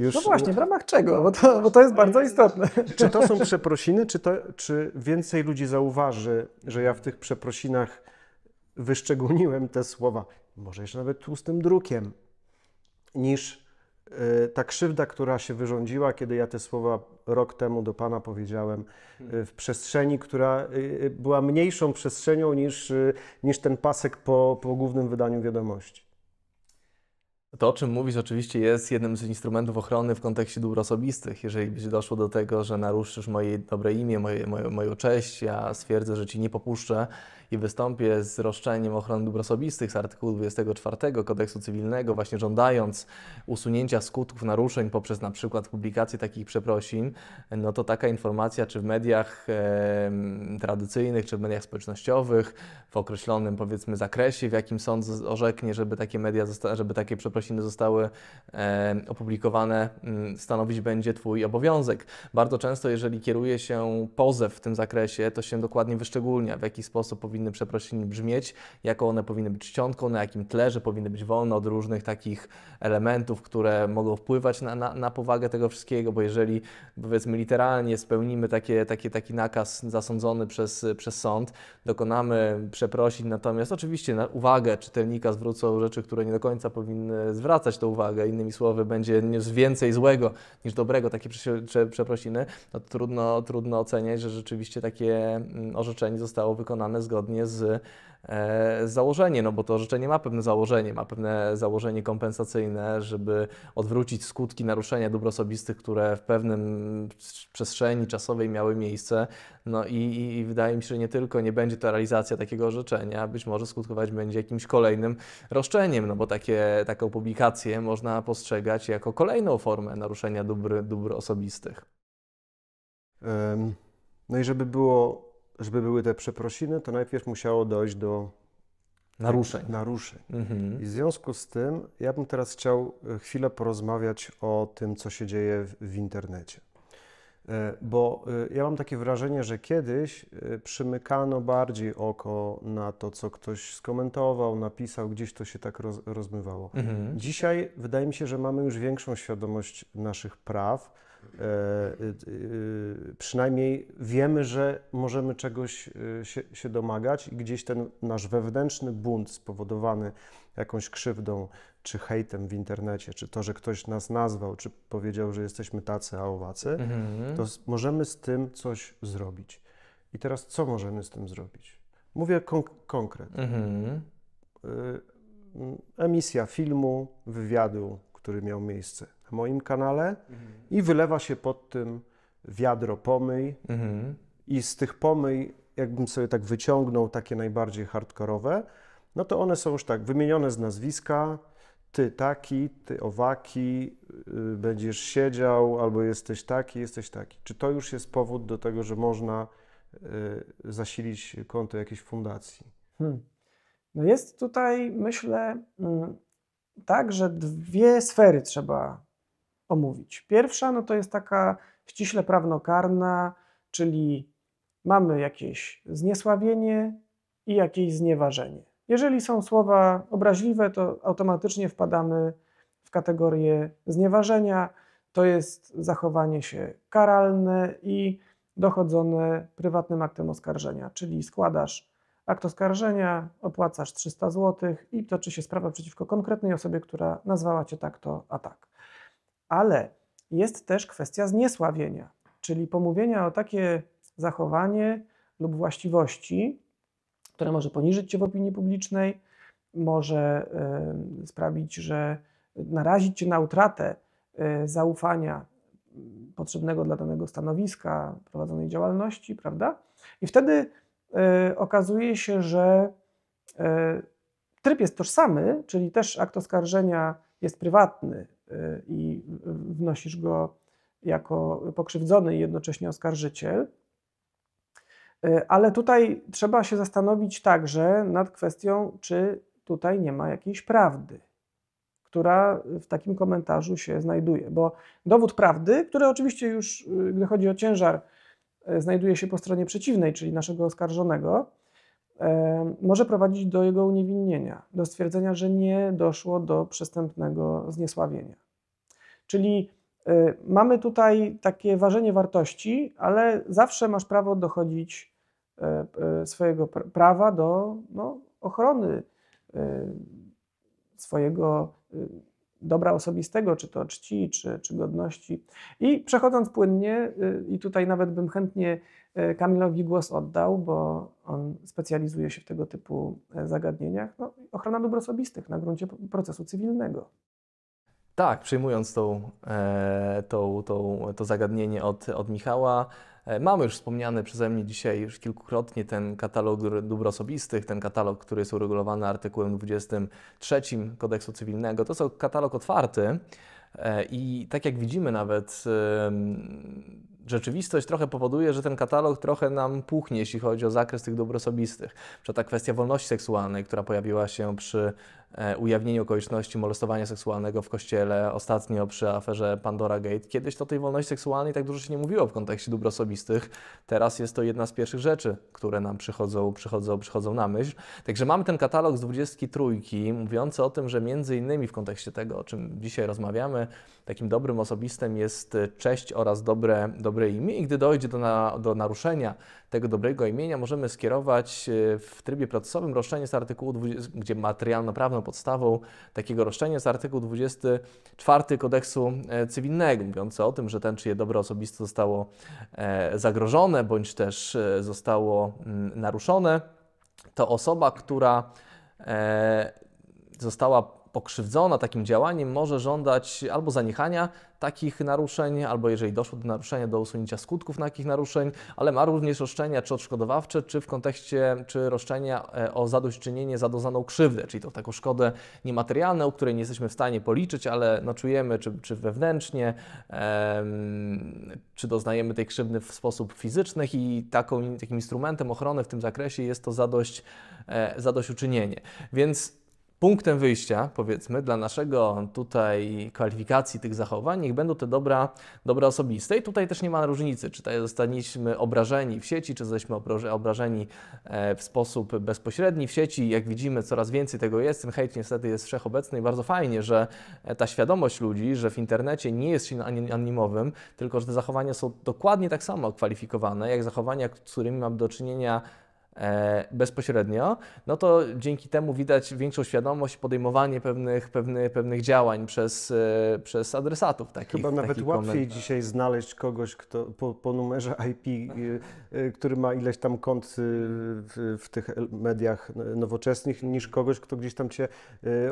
już, no właśnie, w ramach czego? Bo to, bo to jest bardzo istotne. Czy to są przeprosiny, czy, to, czy więcej ludzi zauważy, że ja w tych przeprosinach wyszczególniłem te słowa? Może jeszcze nawet tłustym drukiem niż y, ta krzywda, która się wyrządziła, kiedy ja te słowa rok temu do Pana powiedziałem, y, w przestrzeni, która y, była mniejszą przestrzenią niż, niż ten pasek po, po głównym wydaniu wiadomości. To, o czym mówisz, oczywiście jest jednym z instrumentów ochrony w kontekście dóbr osobistych. Jeżeli byś doszło do tego, że naruszysz moje dobre imię, moje, moje, moją cześć, ja stwierdzę, że ci nie popuszczę i wystąpię z roszczeniem ochrony dóbr osobistych z artykułu 24 kodeksu cywilnego, właśnie żądając usunięcia skutków naruszeń poprzez na przykład publikację takich przeprosin, no to taka informacja, czy w mediach e, tradycyjnych, czy w mediach społecznościowych, w określonym powiedzmy zakresie, w jakim sąd orzeknie, żeby takie media, żeby takie przeprosiny zostały e, opublikowane, mm, stanowić będzie Twój obowiązek. Bardzo często, jeżeli kieruje się pozew w tym zakresie, to się dokładnie wyszczególnia, w jaki sposób powinien powinny przeprosiny brzmieć, jaką one powinny być czcionką, na jakim tle, że powinny być wolne od różnych takich elementów, które mogą wpływać na, na, na powagę tego wszystkiego, bo jeżeli powiedzmy literalnie spełnimy takie, takie, taki nakaz zasądzony przez, przez sąd, dokonamy przeprosin, natomiast oczywiście na uwagę czytelnika zwrócą rzeczy, które nie do końca powinny zwracać tą uwagę, innymi słowy będzie więcej złego niż dobrego takie przeprosiny, no trudno, trudno oceniać, że rzeczywiście takie mm, orzeczenie zostało wykonane zgodnie zgodnie z e, założenie, no bo to orzeczenie ma pewne założenie, ma pewne założenie kompensacyjne, żeby odwrócić skutki naruszenia dóbr osobistych, które w pewnym przestrzeni czasowej miały miejsce. No i, i, wydaje mi się, że nie tylko nie będzie to realizacja takiego orzeczenia, być może skutkować będzie jakimś kolejnym roszczeniem, no bo takie, taką publikację można postrzegać jako kolejną formę naruszenia dóbr, dóbr osobistych. Um, no i żeby było żeby były te przeprosiny, to najpierw musiało dojść do naruszeń. naruszeń. Mhm. I w związku z tym ja bym teraz chciał e, chwilę porozmawiać o tym, co się dzieje w, w internecie. E, bo e, ja mam takie wrażenie, że kiedyś przymykano bardziej oko na to, co ktoś skomentował, napisał, gdzieś to się tak roz, rozmywało. Mhm. Dzisiaj wydaje mi się, że mamy już większą świadomość naszych praw E, y, y, przynajmniej wiemy, że możemy czegoś e, się, się domagać i gdzieś ten nasz wewnętrzny bunt spowodowany jakąś krzywdą, czy hejtem w internecie, czy to, że ktoś nas nazwał, czy powiedział, że jesteśmy tacy, a owacy, mhm. to możemy z tym coś zrobić. I teraz co możemy z tym zrobić? Mówię konk konkret. Mhm. E, emisja filmu, wywiadu, który miał miejsce na moim kanale mhm. i wylewa się pod tym wiadro pomyj mhm. i z tych pomyj, jakbym sobie tak wyciągnął takie najbardziej hardkorowe, no to one są już tak wymienione z nazwiska, ty taki, ty owaki, yy, będziesz siedział, albo jesteś taki, jesteś taki. Czy to już jest powód do tego, że można yy, zasilić konto jakiejś fundacji? Hmm. No jest tutaj, myślę, mm, tak, że dwie sfery trzeba omówić. Pierwsza no to jest taka ściśle prawnokarna, czyli mamy jakieś zniesławienie i jakieś znieważenie. Jeżeli są słowa obraźliwe, to automatycznie wpadamy w kategorię znieważenia. To jest zachowanie się karalne i dochodzone prywatnym aktem oskarżenia, czyli składasz akt oskarżenia, opłacasz 300 zł i toczy się sprawa przeciwko konkretnej osobie, która nazwała cię tak to, a tak. Ale jest też kwestia zniesławienia, czyli pomówienia o takie zachowanie lub właściwości, które może poniżyć cię w opinii publicznej, może y, sprawić, że narazić cię na utratę y, zaufania mm, potrzebnego dla danego stanowiska, prowadzonej działalności, prawda? I wtedy E, okazuje się, że e, tryb jest tożsamy, czyli też akt oskarżenia jest prywatny e, i wnosisz go jako pokrzywdzony i jednocześnie oskarżyciel. Ale tutaj trzeba się zastanowić także nad kwestią, czy tutaj nie ma jakiejś prawdy, która w takim komentarzu się znajduje. Bo dowód prawdy, który oczywiście już, y, gdy chodzi o ciężar E, znajduje się po stronie przeciwnej, czyli naszego oskarżonego, e, może prowadzić do jego uniewinnienia, do stwierdzenia, że nie doszło do przestępnego zniesławienia. Czyli e, mamy tutaj takie ważenie wartości, ale zawsze masz prawo dochodzić swojego prawa do no, ochrony swojego y, dobra osobistego, czy to czci, czy, czy godności. I przechodząc płynnie, y, i tutaj nawet bym chętnie y, Kamilowi głos oddał, bo on specjalizuje się w tego typu e, zagadnieniach, no, ochrona dóbr osobistych na gruncie procesu cywilnego. Tak, przyjmując tą, e, tą, tą, to zagadnienie od, od Michała, E, mamy już wspomniany przeze mnie dzisiaj już kilkukrotnie ten katalog dóbr osobistych, ten katalog, który jest uregulowany artykułem 23 kodeksu cywilnego. To jest katalog otwarty e, i tak jak widzimy nawet rzeczywistość trochę powoduje, że ten katalog trochę nam puchnie, jeśli chodzi o zakres tych dóbr osobistych. Czy ta kwestia wolności seksualnej, która pojawiła się przy E, ujawnienie okoliczności molestowania seksualnego w kościele, ostatnio przy aferze Pandora Gate. Kiedyś to tej wolności seksualnej tak dużo się nie mówiło w kontekście dóbr osobistych. Teraz jest to jedna z pierwszych rzeczy, które nam przychodzą, przychodzą, przychodzą na myśl. Także mamy ten katalog z 23, mówiący o tym, że między innymi w kontekście tego, o czym dzisiaj rozmawiamy, takim dobrym osobistym jest e, cześć oraz dobre, dobre imię i gdy dojdzie do, na, do naruszenia tego dobrego imienia, możemy skierować e, w trybie procesowym roszczenie z artykułu, 20, gdzie materialno-prawną podstawą takiego roszczenia jest artykuł 24 kodeksu e, cywilnego, mówiący o tym, że ten czyje dobro osobiste zostało e, zagrożone bądź też e, zostało mm, naruszone, to osoba, która została pokrzywdzona takim działaniem może żądać albo zaniechania takich naruszeń, albo jeżeli doszło do naruszenia, do usunięcia skutków takich naruszeń, ale ma również roszczenia czy odszkodowawcze, czy w kontekście, czy roszczenia e, o zadośćczynienie za doznaną krzywdę, czyli to taką szkodę niematerialną, której nie jesteśmy w stanie policzyć, ale no, czujemy, czy, czy wewnętrznie, em, czy doznajemy tej krzywdy w sposób fizyczny i taką, takim instrumentem ochrony w tym zakresie jest to zadość, e, zadośćuczynienie. Więc punktem wyjścia, powiedzmy, dla naszego tutaj kwalifikacji tych zachowań, niech będą te dobra, dobra osobiste. I tutaj też nie ma różnicy, czy tutaj zostaliśmy obrażeni w sieci, czy jesteśmy obrażeni e, w sposób bezpośredni w sieci. Jak widzimy, coraz więcej tego jest. Ten hejt niestety jest wszechobecny i bardzo fajnie, że e, ta świadomość ludzi, że w internecie nie jest się anonimowym, tylko że te zachowania są dokładnie tak samo kwalifikowane, jak zachowania, z którymi mam do czynienia E, bezpośrednio, no to dzięki temu widać większą świadomość podejmowanie pewnych, pewnych, pewnych działań przez, e, przez adresatów takich. Chyba nawet łatwiej dzisiaj znaleźć kogoś kto, po, po numerze IP, e, który ma ileś tam kont w, w, tych mediach nowoczesnych, niż kogoś, kto gdzieś tam cię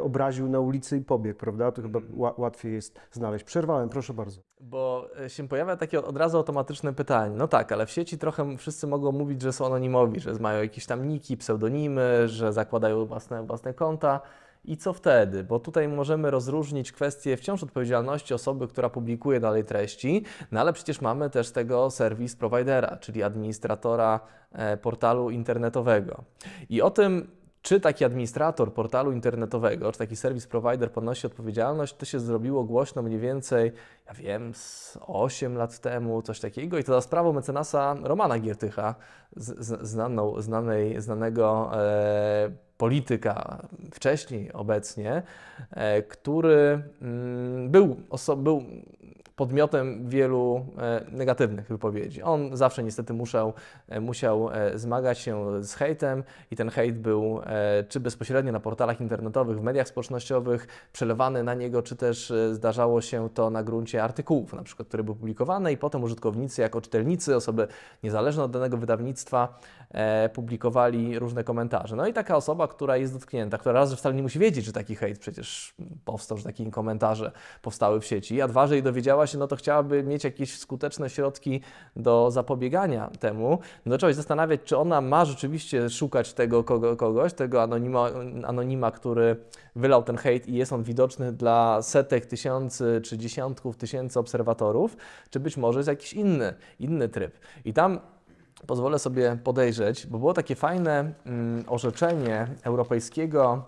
obraził na ulicy i pobiegł, prawda? To chyba mhm. łatwiej jest znaleźć. Przerwałem, proszę bardzo. Bo się pojawia takie od razu automatyczne pytanie. No tak, ale w sieci trochę wszyscy mogą mówić, że są anonimowi, że mają mają jakieś tam niki, pseudonimy, że zakładają własne, własne konta. I co wtedy? Bo tutaj możemy rozróżnić kwestię wciąż odpowiedzialności osoby, która publikuje dalej treści, no ale przecież mamy też tego serwis providera, czyli administratora e, portalu internetowego. I o tym czy taki administrator portalu internetowego, czy taki serwis provider ponosi odpowiedzialność, to się zrobiło głośno mniej więcej, ja wiem, z 8 lat temu, coś takiego. I to za sprawą mecenasa Romana Giertycha, znaną, znanej, znanego e, polityka wcześniej, obecnie, e, który mm, był, oso- był podmiotem wielu e, negatywnych wypowiedzi. On zawsze niestety musiał, e, musiał e, zmagać się z hejtem i ten hejt był czy bezpośrednio na portalach internetowych, w mediach społecznościowych przelewany na niego, czy też zdarzało się to na gruncie artykułów, na przykład, które były publikowane i potem użytkownicy jako czytelnicy, osoby niezależne od danego wydawnictwa publikowali różne komentarze. No i taka osoba, która jest dotknięta, która raz, że wcale nie musi wiedzieć, że taki hejt przecież powstał, że takie komentarze powstały w sieci, a dwa, że jej dowiedziała się, no to chciałaby mieć jakieś skuteczne środki do zapobiegania temu, no zaczęła się zastanawiać, czy ona ma rzeczywiście szukać tego kogo, kogoś, tego anonima, anonima, który wylał ten hejt i jest on widoczny dla setek tysięcy czy dziesiątków tysięcy obserwatorów, czy być może jest jakiś inny, inny tryb. I tam pozwolę sobie podejrzeć, bo było takie fajne mm, orzeczenie europejskiego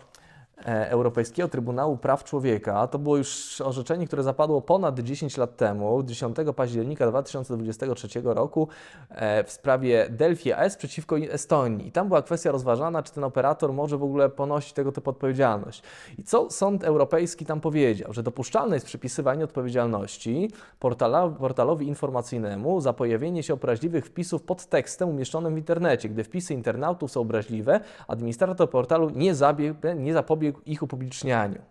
E, Europejskiego Trybunału Praw Człowieka. To było już orzeczenie, które zapadło ponad 10 lat temu, 10 października 2023 roku e, w sprawie Delphi AS przeciwko Estonii. I tam była kwestia rozważana, czy ten operator może w ogóle ponosić tego typu odpowiedzialność. I co Sąd Europejski tam powiedział? Że dopuszczalne jest przypisywanie odpowiedzialności portala, portalowi informacyjnemu za pojawienie się obraźliwych wpisów pod tekstem umieszczonym w internecie. Gdy wpisy internautów są obraźliwe, administrator portalu nie, zabie, nie zapobiegł ich upublicznianiu.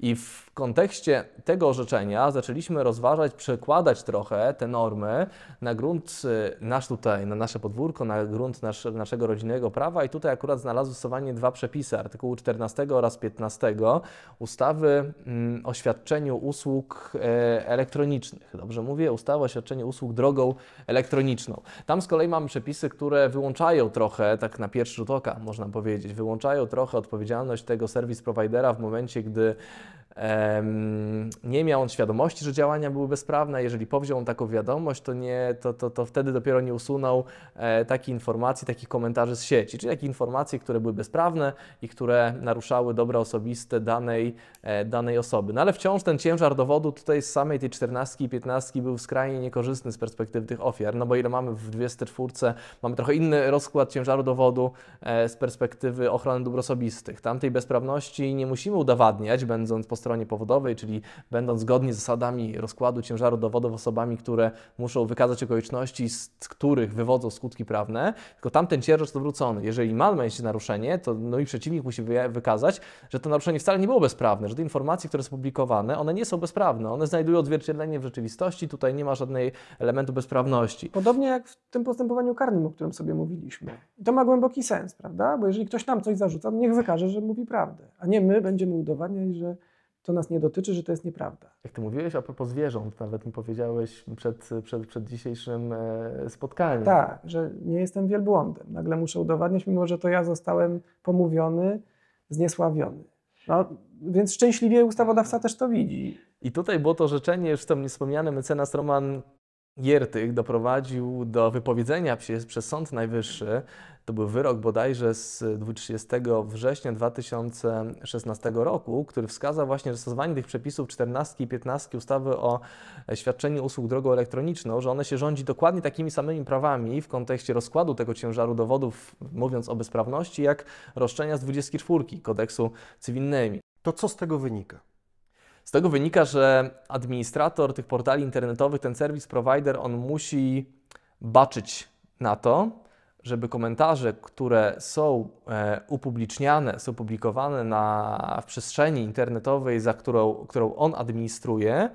I w kontekście tego orzeczenia zaczęliśmy rozważać, przekładać trochę te normy na grunt y, nasz tutaj, na nasze podwórko, na grunt nasz, naszego rodzinnego prawa i tutaj akurat znalazły stosowanie dwa przepisy, artykułu 14 oraz 15 ustawy mm, o świadczeniu usług e, elektronicznych. Dobrze mówię? Ustawa o świadczeniu usług drogą elektroniczną. Tam z kolei mamy przepisy, które wyłączają trochę, tak na pierwszy rzut oka można powiedzieć, wyłączają trochę odpowiedzialność tego serwis providera w momencie, gdy nie miał on świadomości, że działania były bezprawne. Jeżeli powziął on taką wiadomość, to, nie, to, to, to wtedy dopiero nie usunął e, takich informacji, takich komentarzy z sieci, czyli takich informacji, które były bezprawne i które naruszały dobra osobiste danej, e, danej osoby. No ale wciąż ten ciężar dowodu tutaj z samej tej 14 i 15 był skrajnie niekorzystny z perspektywy tych ofiar, no bo ile mamy w 24, mamy trochę inny rozkład ciężaru dowodu e, z perspektywy ochrony dóbr osobistych. Tamtej bezprawności nie musimy udowadniać, będąc po stronie stronie powodowej, czyli będąc zgodnie z zasadami rozkładu ciężaru dowodów osobami, które muszą wykazać okoliczności, z których wywodzą skutki prawne, tylko tamten ciężar jest odwrócony. Jeżeli ma mieć naruszenie, to no i przeciwnik musi wykazać, że to naruszenie wcale nie było bezprawne, że te informacje, które są publikowane, one nie są bezprawne, one znajdują odzwierciedlenie w rzeczywistości, tutaj nie ma żadnej elementu bezprawności. Podobnie jak w tym postępowaniu karnym, o którym sobie mówiliśmy. I to ma głęboki sens, prawda? Bo jeżeli ktoś nam coś zarzuca, to niech wykaże, że mówi prawdę, a nie my będziemy udowadniać, że to nas nie dotyczy, że to jest nieprawda. Jak ty mówiłeś a propos zwierząt, nawet mi powiedziałeś przed, przed, przed dzisiejszym e, spotkaniem. Tak, że nie jestem wielbłądem. Nagle muszę udowadniać, mimo że to ja zostałem pomówiony, zniesławiony. No, więc szczęśliwie ustawodawca też to widzi. I tutaj było to życzenie, już tam wspomniany mecenas Roman Giertych doprowadził do wypowiedzenia przez Sąd Najwyższy, to był wyrok bodajże z 30 września 2016 roku, który wskazał właśnie, że stosowanie tych przepisów 14 i 15 ustawy o świadczeniu usług drogą elektroniczną, że one się rządzi dokładnie takimi samymi prawami w kontekście rozkładu tego ciężaru dowodów, mówiąc o bezprawności, jak roszczenia z 24 kodeksu cywilnymi. To co z tego wynika? Z tego wynika, że administrator tych portali internetowych, ten serwis provider, on musi baczyć na to, żeby komentarze, które są e, upubliczniane, są publikowane na, w przestrzeni internetowej, za którą, którą on administruje,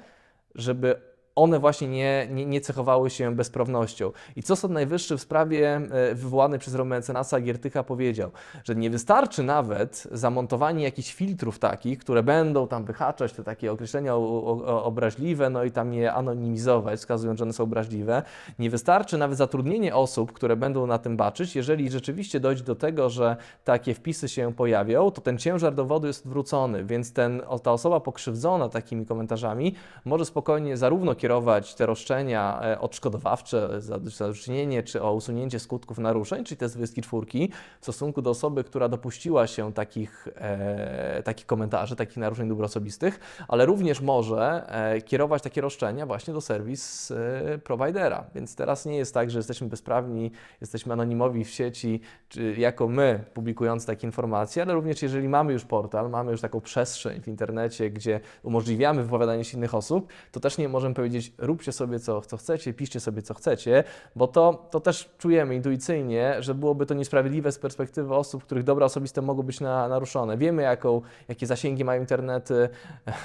żeby one właśnie nie, nie, nie, cechowały się bezprawnością. I co Sąd Najwyższy w sprawie e, wywołanej przez Romecenasa Giertycha powiedział? Że nie wystarczy nawet zamontowanie jakichś filtrów takich, które będą tam wyhaczać te takie określenia obraźliwe, no i tam je anonimizować, wskazując, że one są obraźliwe. Nie wystarczy nawet zatrudnienie osób, które będą na tym baczyć. Jeżeli rzeczywiście dojdzie do tego, że takie wpisy się pojawią, to ten ciężar dowodu jest odwrócony, więc ten, ta osoba pokrzywdzona takimi komentarzami może spokojnie zarówno kierować te roszczenia e, odszkodowawcze za zadośćuczynienie czy o usunięcie skutków naruszeń, czyli te 24, czwórki, w stosunku do osoby, która dopuściła się takich, e, takich komentarzy, takich naruszeń dóbr osobistych, ale również może e, kierować takie roszczenia właśnie do serwis e, providera. Więc teraz nie jest tak, że jesteśmy bezprawni, jesteśmy anonimowi w sieci, czy jako my publikując takie informacje, ale również jeżeli mamy już portal, mamy już taką przestrzeń w internecie, gdzie umożliwiamy wypowiadanie się innych osób, to też nie możemy powiedzieć, powiedzieć, róbcie sobie co, co chcecie, piszcie sobie co chcecie, bo to, to też czujemy intuicyjnie, że byłoby to niesprawiedliwe z perspektywy osób, których dobra osobiste mogą być na, naruszone. Wiemy, jaką, jakie zasięgi mają internety,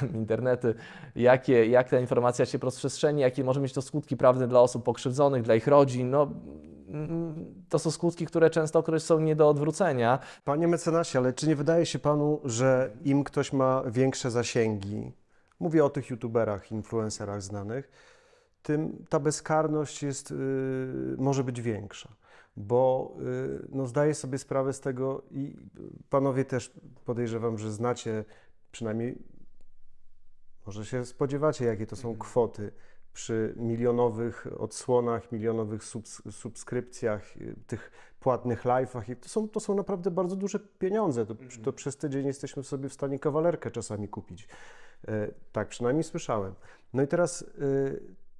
internety jakie, jak ta informacja się rozprzestrzeni, jakie może mieć to skutki prawne dla osób pokrzywdzonych, dla ich rodzin. No, to są skutki, które często są nie do odwrócenia. Panie mecenasie, ale czy nie wydaje się panu, że im ktoś ma większe zasięgi, mówię o tych youtuberach, influencerach znanych, tym ta bezkarność jest, y, może być większa. Bo y, no, zdaję sobie sprawę z tego i y, panowie też podejrzewam, że znacie przynajmniej, może się spodziewacie, jakie to są mhm. kwoty przy milionowych odsłonach, milionowych subs subskrypcjach tych płatnych live'ach i to są, to są naprawdę bardzo duże pieniądze. To, mhm. to przez tydzień jesteśmy sobie w stanie kawalerkę czasami kupić. E, tak przynajmniej słyszałem. No i teraz e,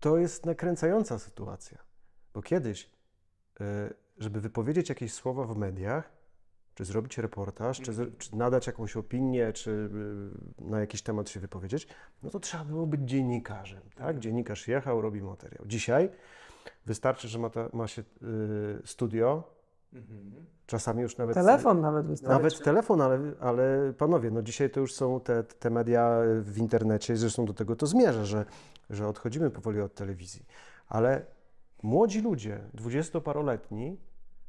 to jest nakręcająca sytuacja, bo kiedyś, e, żeby wypowiedzieć jakieś słowa w mediach, czy zrobić reportaż, czy, mhm. czy, nadać jakąś opinię, czy na jakiś temat się wypowiedzieć, no to trzeba było być dziennikarzem. Tak? Mhm. Dziennikarz jechał, robi materiał. Dzisiaj wystarczy, że ma, ta, ma się studio, Mhm. Czasami już nawet. Telefon nawet wystarczy. Nawet telefon, ale, ale panowie, no dzisiaj to już są te, te media w internecie, zresztą do tego to zmierza, że, że odchodzimy powoli od telewizji. Ale młodzi ludzie, dwudziestoparoletni,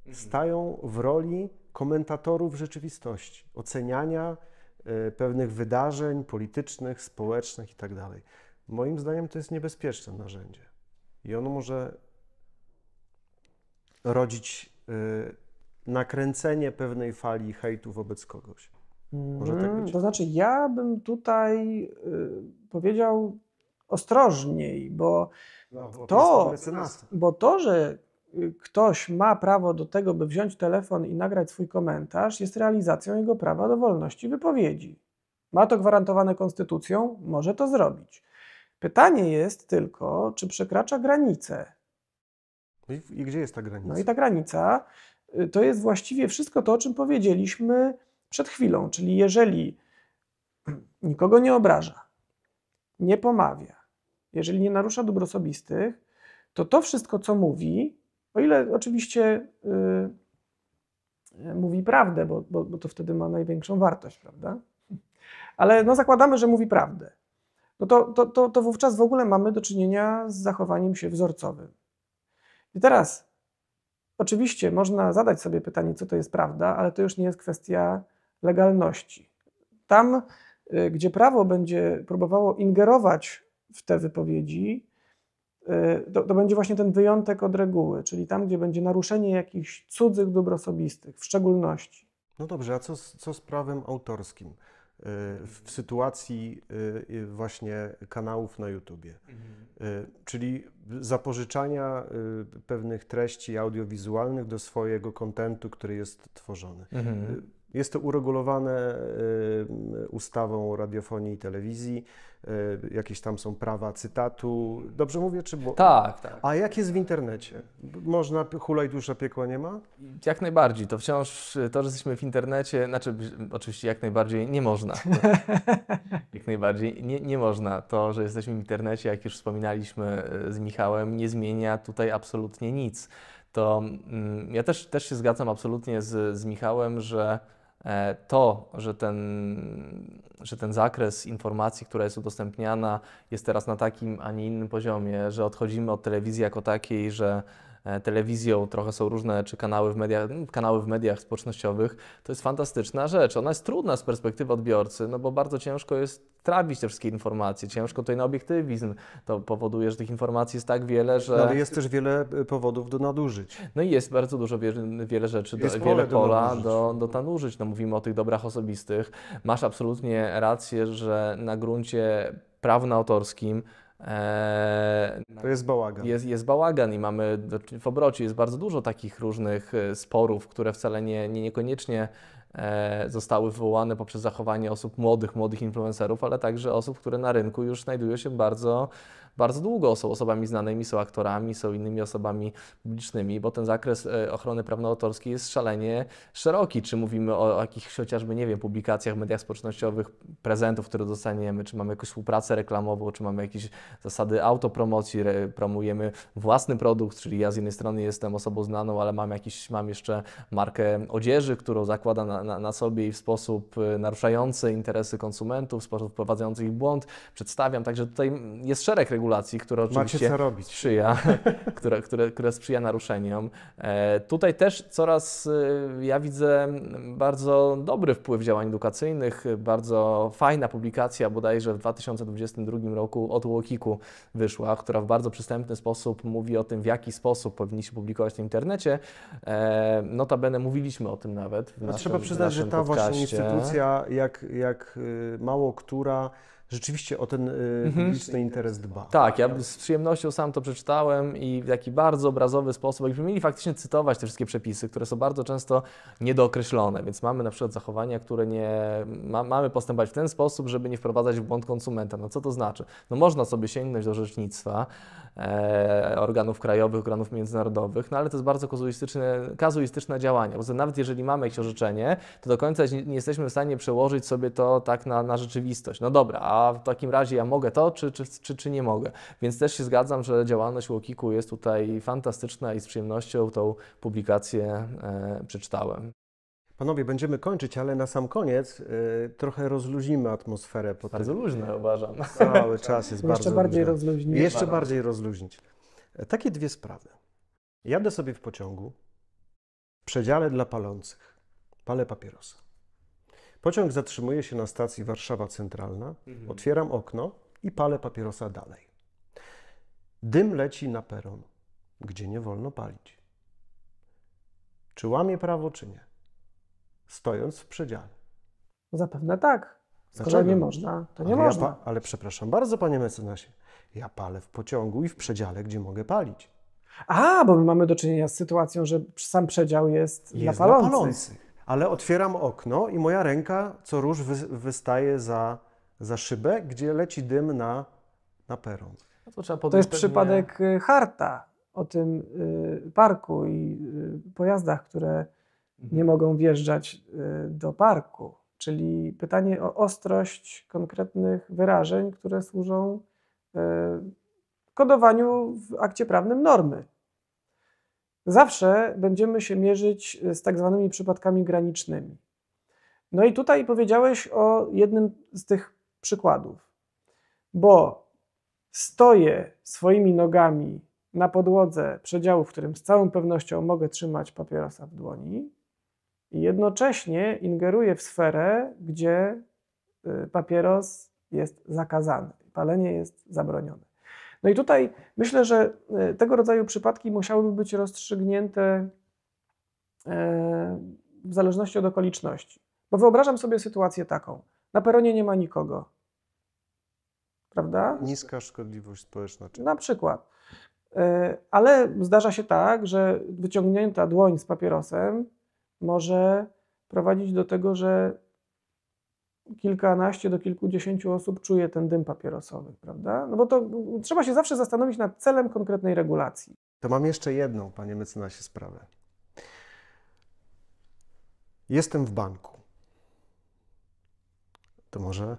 mhm. stają w roli komentatorów rzeczywistości, oceniania e, pewnych wydarzeń politycznych, społecznych i tak dalej. Moim zdaniem to jest niebezpieczne narzędzie. I ono może rodzić Y, nakręcenie pewnej fali hejtu wobec kogoś. Może tak mm, być? To znaczy, ja bym tutaj y, powiedział ostrożniej, bo, no, bo to, bo to, że y, ktoś ma prawo do tego, by wziąć telefon i nagrać swój komentarz, jest realizacją jego prawa do wolności wypowiedzi. Ma to gwarantowane konstytucją, może to zrobić. Pytanie jest tylko, czy przekracza granice. No i, i gdzie jest ta granica? No i ta granica y, to jest właściwie wszystko to, o czym powiedzieliśmy przed chwilą. Czyli jeżeli nikogo nie obraża, nie pomawia, jeżeli nie narusza dóbr osobistych, to to wszystko, co mówi, o ile oczywiście yy, mówi prawdę, bo, bo, bo to wtedy ma największą wartość, prawda? Ale no zakładamy, że mówi prawdę. No to, to, to, to wówczas w ogóle mamy do czynienia z zachowaniem się wzorcowym. I teraz, oczywiście, można zadać sobie pytanie, co to jest prawda, ale to już nie jest kwestia legalności. Tam, y, gdzie prawo będzie próbowało ingerować w te wypowiedzi, y, to, to, będzie właśnie ten wyjątek od reguły, czyli tam, gdzie będzie naruszenie jakichś cudzych dóbr osobistych, w szczególności. No dobrze, a co co z prawem autorskim? w sytuacji y, y, właśnie kanałów na YouTubie. Mhm. Y, czyli zapożyczania pewnych treści audiowizualnych do swojego kontentu, który jest tworzony. Mhm. Jest to uregulowane ustawą o radiofonii i telewizji. E, jakieś tam są prawa cytatu. Dobrze mówię, czy bo... Tak, tak. A jak jest w internecie? Można hulaj dusza piekła nie ma? Jak najbardziej. To wciąż e, to, że jesteśmy w internecie, znaczy oczywiście jak najbardziej nie można. jak najbardziej nie, nie można. To, że jesteśmy w internecie, jak już wspominaliśmy e, z Michałem, nie zmienia tutaj absolutnie nic. To mm, ja też, też się zgadzam absolutnie z, z Michałem, że E, to, że ten, że ten zakres informacji, która jest udostępniana, jest teraz na takim, a nie innym poziomie, że odchodzimy od telewizji jako takiej, że E, telewizją, trochę są różne, czy kanały w mediach, mm, kanały w mediach społecznościowych, to jest fantastyczna rzecz. Ona jest trudna z perspektywy odbiorcy, no bo bardzo ciężko jest trawić te wszystkie informacje. Ciężko tutaj na obiektywizm to powoduje, że tych informacji jest tak wiele, że... No, ale jest też wiele e, powodów do nadużyć. No i jest bardzo dużo, wie, wiele rzeczy, do, wiele pola nadużyć. do, do nadużyć. No mówimy o tych dobrach osobistych. Masz absolutnie rację, że na gruncie praw autorskim Eee, to jest bałagan. Jest, jest bałagan i mamy w obrocie jest bardzo dużo takich różnych e, sporów, które wcale nie, nie niekoniecznie e, zostały wywołane poprzez zachowanie osób młodych, młodych influencerów, ale także osób, które na rynku już znajdują się bardzo bardzo długo są osobami znanymi, są aktorami, są innymi osobami publicznymi, bo ten zakres e, ochrony prawno-autorskiej jest szalenie szeroki. Czy mówimy o, o jakichś chociażby, nie wiem, publikacjach w mediach społecznościowych, prezentów, które dostaniemy, czy mamy jakąś współpracę reklamową, czy mamy jakieś zasady autopromocji, promujemy własny produkt, czyli ja z jednej strony jestem osobą znaną, ale mam, jakiś, mam jeszcze markę odzieży, którą zakładam na, na, na sobie i w sposób e, naruszający interesy konsumentów, w sposób wprowadzający ich w błąd, przedstawiam. Także tutaj jest szereg regulacji, regulacji, która oczywiście sprzyja, które, które, które sprzyja naruszeniom. E, tutaj też coraz, e, ja widzę, bardzo dobry wpływ działań edukacyjnych, bardzo fajna publikacja bodajże w 2022 roku od Łokiku wyszła, która w bardzo przystępny sposób mówi o tym, w jaki sposób powinniśmy publikować w internecie. E, notabene mówiliśmy o tym nawet. W no naszym, trzeba przyznać, że ta podcaście. właśnie instytucja, jak, jak y, mało która rzeczywiście o ten y, mhm. publiczny interes dba. Tak, ja z przyjemnością sam to przeczytałem i w taki bardzo obrazowy sposób, jakbyśmy mieli faktycznie cytować te wszystkie przepisy, które są bardzo często niedookreślone, więc mamy na przykład zachowania, które nie, ma, mamy postępować w ten sposób, żeby nie wprowadzać w błąd konsumenta. No co to znaczy? No można sobie sięgnąć do rzecznictwa, E, organów krajowych, organów międzynarodowych, no ale to jest bardzo kazuistyczne, kazuistyczne działanie, bo nawet jeżeli mamy jakieś orzeczenie, to do końca nie jesteśmy w stanie przełożyć sobie to tak na, na rzeczywistość. No dobra, a w takim razie ja mogę to, czy, czy, czy, czy nie mogę? Więc też się zgadzam, że działalność Łokiku jest tutaj fantastyczna i z przyjemnością tą publikację e, przeczytałem. Panowie, będziemy kończyć, ale na sam koniec y, trochę rozluźnimy atmosferę. Po bardzo tym, luźne uważam. Cały czas jest bardzo Jeszcze bardziej rozluźnić. Jeszcze uważam. bardziej rozluźnić. Takie dwie sprawy. Jadę sobie w pociągu, w przedziale dla palących, palę papierosa. Pociąg zatrzymuje się na stacji Warszawa Centralna, mhm. otwieram okno i palę papierosa dalej. Dym leci na peron, gdzie nie wolno palić. Czy łamie prawo, czy nie? stojąc w przedziale? Zapewne tak. Skoro Dlaczego? nie można, to nie ale można. Ja ale przepraszam bardzo, panie mecenasie, ja palę w pociągu i w przedziale, gdzie mogę palić. A, bo my mamy do czynienia z sytuacją, że sam przedział jest, jest napalący. napalący. Ale otwieram okno i moja ręka co róż wy, wystaje za, za szybę, gdzie leci dym na, na peron. No to, to, jest przypadek y, Harta o tym y, parku i y, pojazdach, które Mhm. nie mogą wjeżdżać y, do parku. Czyli pytanie o ostrość konkretnych wyrażeń, które służą y, kodowaniu w akcie prawnym normy. Zawsze będziemy się mierzyć z tak zwanymi przypadkami granicznymi. No i tutaj powiedziałeś o jednym z tych przykładów, bo stoję swoimi nogami na podłodze przedziału, w którym z całą pewnością mogę trzymać papierosa w dłoni, i jednocześnie ingeruje w sferę, gdzie y, papieros jest zakazany, palenie jest zabronione. No i tutaj myślę, że y, tego rodzaju przypadki musiałyby być rozstrzygnięte e, w zależności od okoliczności. Bo wyobrażam sobie sytuację taką: na peronie nie ma nikogo. Prawda? Niska szkodliwość społeczna. Czy... Na przykład. E, ale zdarza się tak, że wyciągnięta dłoń z papierosem może prowadzić do tego, że kilkanaście do kilkudziesięciu osób czuje ten dym papierosowy, prawda? No bo to trzeba się zawsze zastanowić nad celem konkretnej regulacji. To mam jeszcze jedną, panie mecenasie, sprawę. Jestem w banku. To może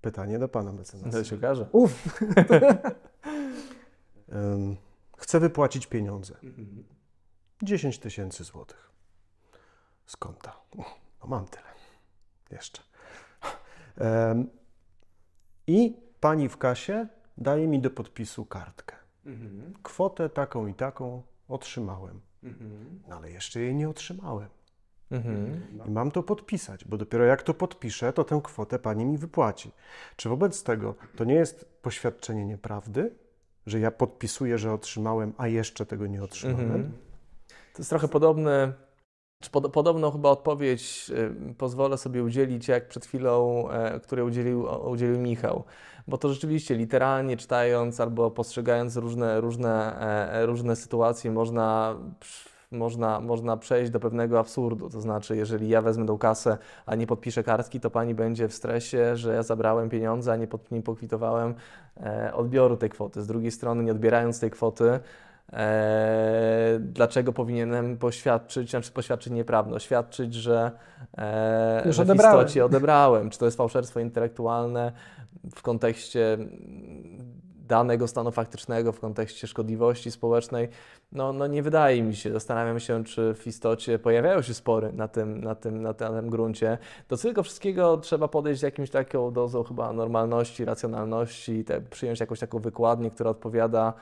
pytanie do pana mecenasa. To się okaże. Uf. Chcę wypłacić pieniądze. 10 mhm. tysięcy złotych z konta. no mam tyle. Jeszcze. I pani w kasie daje mi do podpisu kartkę. Mhm. Kwotę taką i taką otrzymałem. Mhm. No ale jeszcze jej nie otrzymałem. Mhm. I mam to podpisać, bo dopiero jak to podpiszę, to tę kwotę pani mi wypłaci. Czy wobec tego to nie jest poświadczenie nieprawdy, że ja podpisuję, że otrzymałem, a jeszcze tego nie otrzymałem? To jest trochę podobne Podobną chyba odpowiedź y, pozwolę sobie udzielić, jak przed chwilą, e, której udzielił, udzielił Michał. Bo to rzeczywiście literalnie czytając albo postrzegając różne, różne, e, e, różne sytuacje, można można, można przejść do pewnego absurdu. To znaczy, jeżeli ja wezmę tą kasę, a nie podpiszę kartki, to pani będzie w stresie, że ja zabrałem pieniądze, a nie, pod, nie pokwitowałem odbioru tej kwoty. Z drugiej strony, nie odbierając tej kwoty, E, dlaczego powinienem poświadczyć, znaczy poświadczyć nieprawdę, że, e, że odebrałem. w istocie odebrałem, czy to jest fałszerstwo intelektualne w kontekście mm, danego stanu faktycznego, w kontekście szkodliwości społecznej. No, no nie wydaje mi się, zastanawiam się, czy w istocie pojawiają się spory na tym, na tym, na tym, na tym gruncie. Do tego wszystkiego trzeba podejść z jakimś taką dozą chyba normalności, racjonalności, te, przyjąć jakąś taką wykładnię, która odpowiada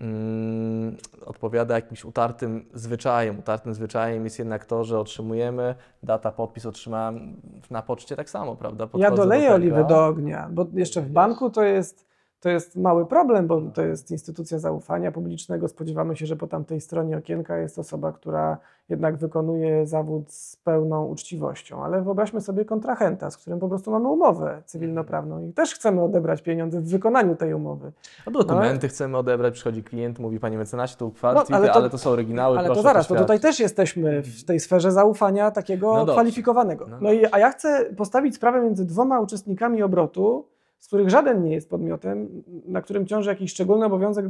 Mm, odpowiada jakimś utartym zwyczajem. Utartym zwyczajem jest jednak to, że otrzymujemy data, podpis otrzymałem na poczcie tak samo, prawda? Podchodzę ja doleję do oliwy do ognia, bo jeszcze w banku to jest, to jest mały problem, bo to jest instytucja zaufania publicznego. Spodziewamy się, że po tamtej stronie okienka jest osoba, która jednak wykonuje zawód z pełną uczciwością. Ale wyobraźmy sobie kontrahenta, z którym po prostu mamy umowę cywilnoprawną i też chcemy odebrać pieniądze w wykonaniu tej umowy. No dokumenty no, chcemy odebrać, przychodzi klient, mówi panie mecenasie, to kwarty, no, ale, ale, to są oryginały, Ale to zaraz, to tutaj też jesteśmy w mhm. tej sferze zaufania takiego no kwalifikowanego. No, no i, a ja chcę postawić sprawę między dwoma uczestnikami obrotu, z których żaden nie jest podmiotem, na którym ciąży jakiś szczególny obowiązek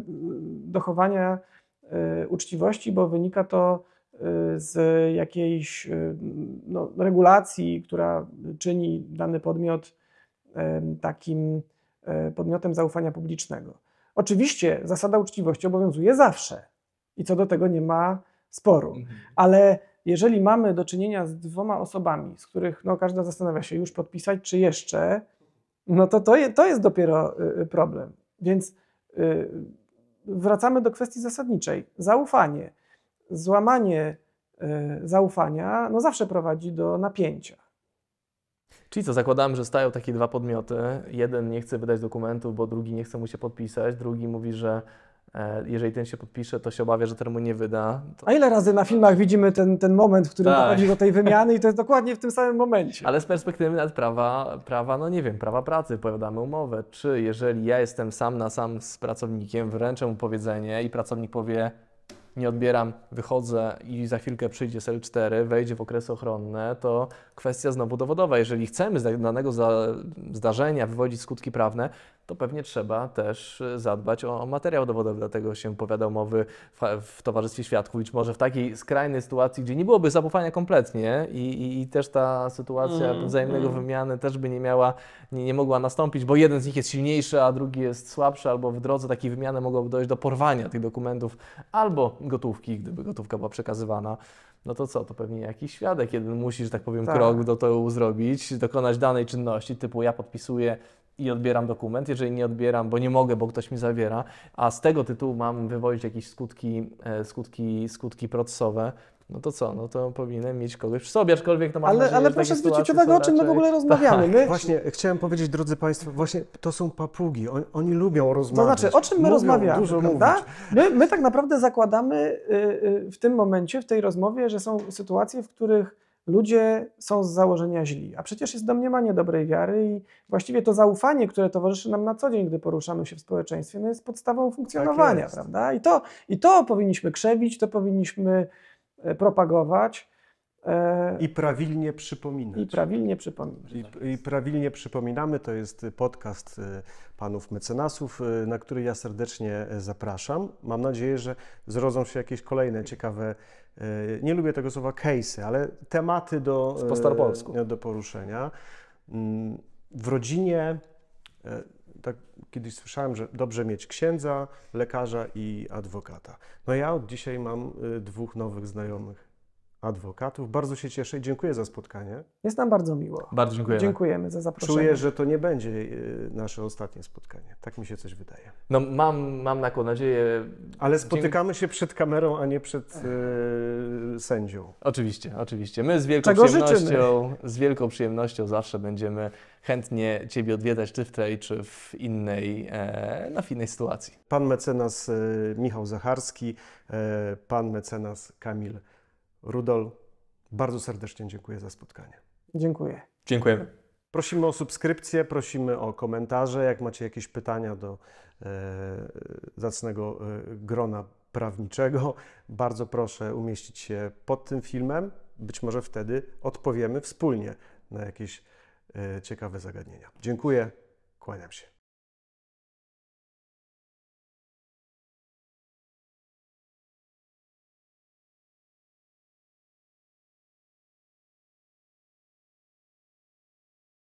dochowania y, uczciwości, bo wynika to z jakiejś y, no, regulacji, która czyni dany podmiot y, takim y, podmiotem zaufania publicznego. Oczywiście zasada uczciwości obowiązuje zawsze i co do tego nie ma sporu, mhm. ale jeżeli mamy do czynienia z dwoma osobami, z których no, każda zastanawia się już podpisać czy jeszcze, no to to, je, to jest dopiero problem. Więc wracamy do kwestii zasadniczej. Zaufanie złamanie e, zaufania no zawsze prowadzi do napięcia. Czyli co, zakładałem, że stają takie dwa podmioty. Jeden nie chce wydać dokumentów, bo drugi nie chce mu się podpisać. Drugi mówi, że e, jeżeli ten się podpisze, to się obawia, że ten mu nie wyda. To... A ile razy na filmach widzimy ten, ten moment, w którym tak. dochodzi do tej wymiany i to jest dokładnie w tym samym momencie. Ale z perspektywy nawet prawa, prawa, no nie wiem, prawa pracy, powiadamy umowę. Czy jeżeli ja jestem sam na sam z pracownikiem, wręczę mu powiedzenie i pracownik powie, nie odbieram, wychodzę i za chwilkę przyjdzie SL4, wejdzie w okres ochronny. to kwestia znowu dowodowa. Jeżeli chcemy z danego zdarzenia wywodzić skutki prawne, to pewnie trzeba też e, zadbać o materiał dowodowy. Dlatego się powiadomowy w, w Towarzystwie Świadków. Być może w takiej skrajnej sytuacji, gdzie nie byłoby zaufania kompletnie i, i, i, też ta sytuacja mm, wzajemnego mm. wymiany też by nie miała, nie, nie mogła nastąpić, bo jeden z nich jest silniejszy, a drugi jest słabszy, albo w drodze takiej wymiany mogłoby dojść do porwania tych dokumentów albo gotówki, gdyby gotówka była przekazywana no to co, to pewnie jakiś świadek jeden musi, że tak powiem, tak. krok do tyłu zrobić, dokonać danej czynności, typu ja podpisuję i odbieram dokument, jeżeli nie odbieram, bo nie mogę, bo ktoś mi zawiera, a z tego tytułu mam wywozić jakieś skutki, e, skutki, skutki procesowe, no to co, no to powinienem mieć kogoś przy sobie, aczkolwiek to mam Ale, nadzieję, ale proszę zwrócić uwagę, o czym my w ogóle rozmawiamy. Tak. My... Właśnie, chciałem powiedzieć, drodzy Państwo, właśnie to są papugi, oni, oni lubią rozmawiać. To znaczy, o czym my Mówią, rozmawiamy, dużo prawda? Mówić. My, my tak naprawdę zakładamy y, y, w tym momencie, w tej rozmowie, że są sytuacje, w których ludzie są z założenia źli, a przecież jest domniemanie dobrej wiary i właściwie to zaufanie, które towarzyszy nam na co dzień, gdy poruszamy się w społeczeństwie, no jest podstawą tak funkcjonowania, tak prawda? I to, I to powinniśmy krzewić, to powinniśmy e, propagować. E, I prawilnie przypominać. I prawilnie przypominać. I, I, prawilnie przypominamy. To jest podcast e, panów mecenasów, na który ja serdecznie zapraszam. Mam nadzieję, że zrodzą się jakieś kolejne ciekawe E, nie lubię tego słowa case'y, ale tematy do, po e, do poruszenia. Mm, w rodzinie e, tak kiedyś słyszałem, że dobrze mieć księdza, lekarza i adwokata. No ja od dzisiaj mam y, dwóch nowych znajomych adwokatów. Bardzo się cieszę i dziękuję za spotkanie. Jest nam bardzo miło. Bardzo dziękujemy. Dziękujemy za zaproszenie. Czuję, że to nie będzie y, nasze ostatnie spotkanie. Tak mi się coś wydaje. No mam, mam taką nadzieję. Ale spotykamy się przed kamerą, a nie przed yy, sędzią. Oczywiście, oczywiście. My z wielką Czego przyjemnością, życzymy? z wielką przyjemnością zawsze będziemy chętnie Ciebie odwiedzać, czy w tej, czy w innej, e, na no, innej sytuacji. Pan mecenas e, Michał Zacharski, e, pan mecenas Kamil Rudol, bardzo serdecznie dziękuję za spotkanie. Dziękuję. Dziękujemy. Prosimy o subskrypcję, prosimy o komentarze. Jak macie jakieś pytania do e, zacnego e, grona prawniczego, bardzo proszę umieścić się pod tym filmem. Być może wtedy odpowiemy wspólnie na jakieś e, ciekawe zagadnienia. Dziękuję, kłaniam się.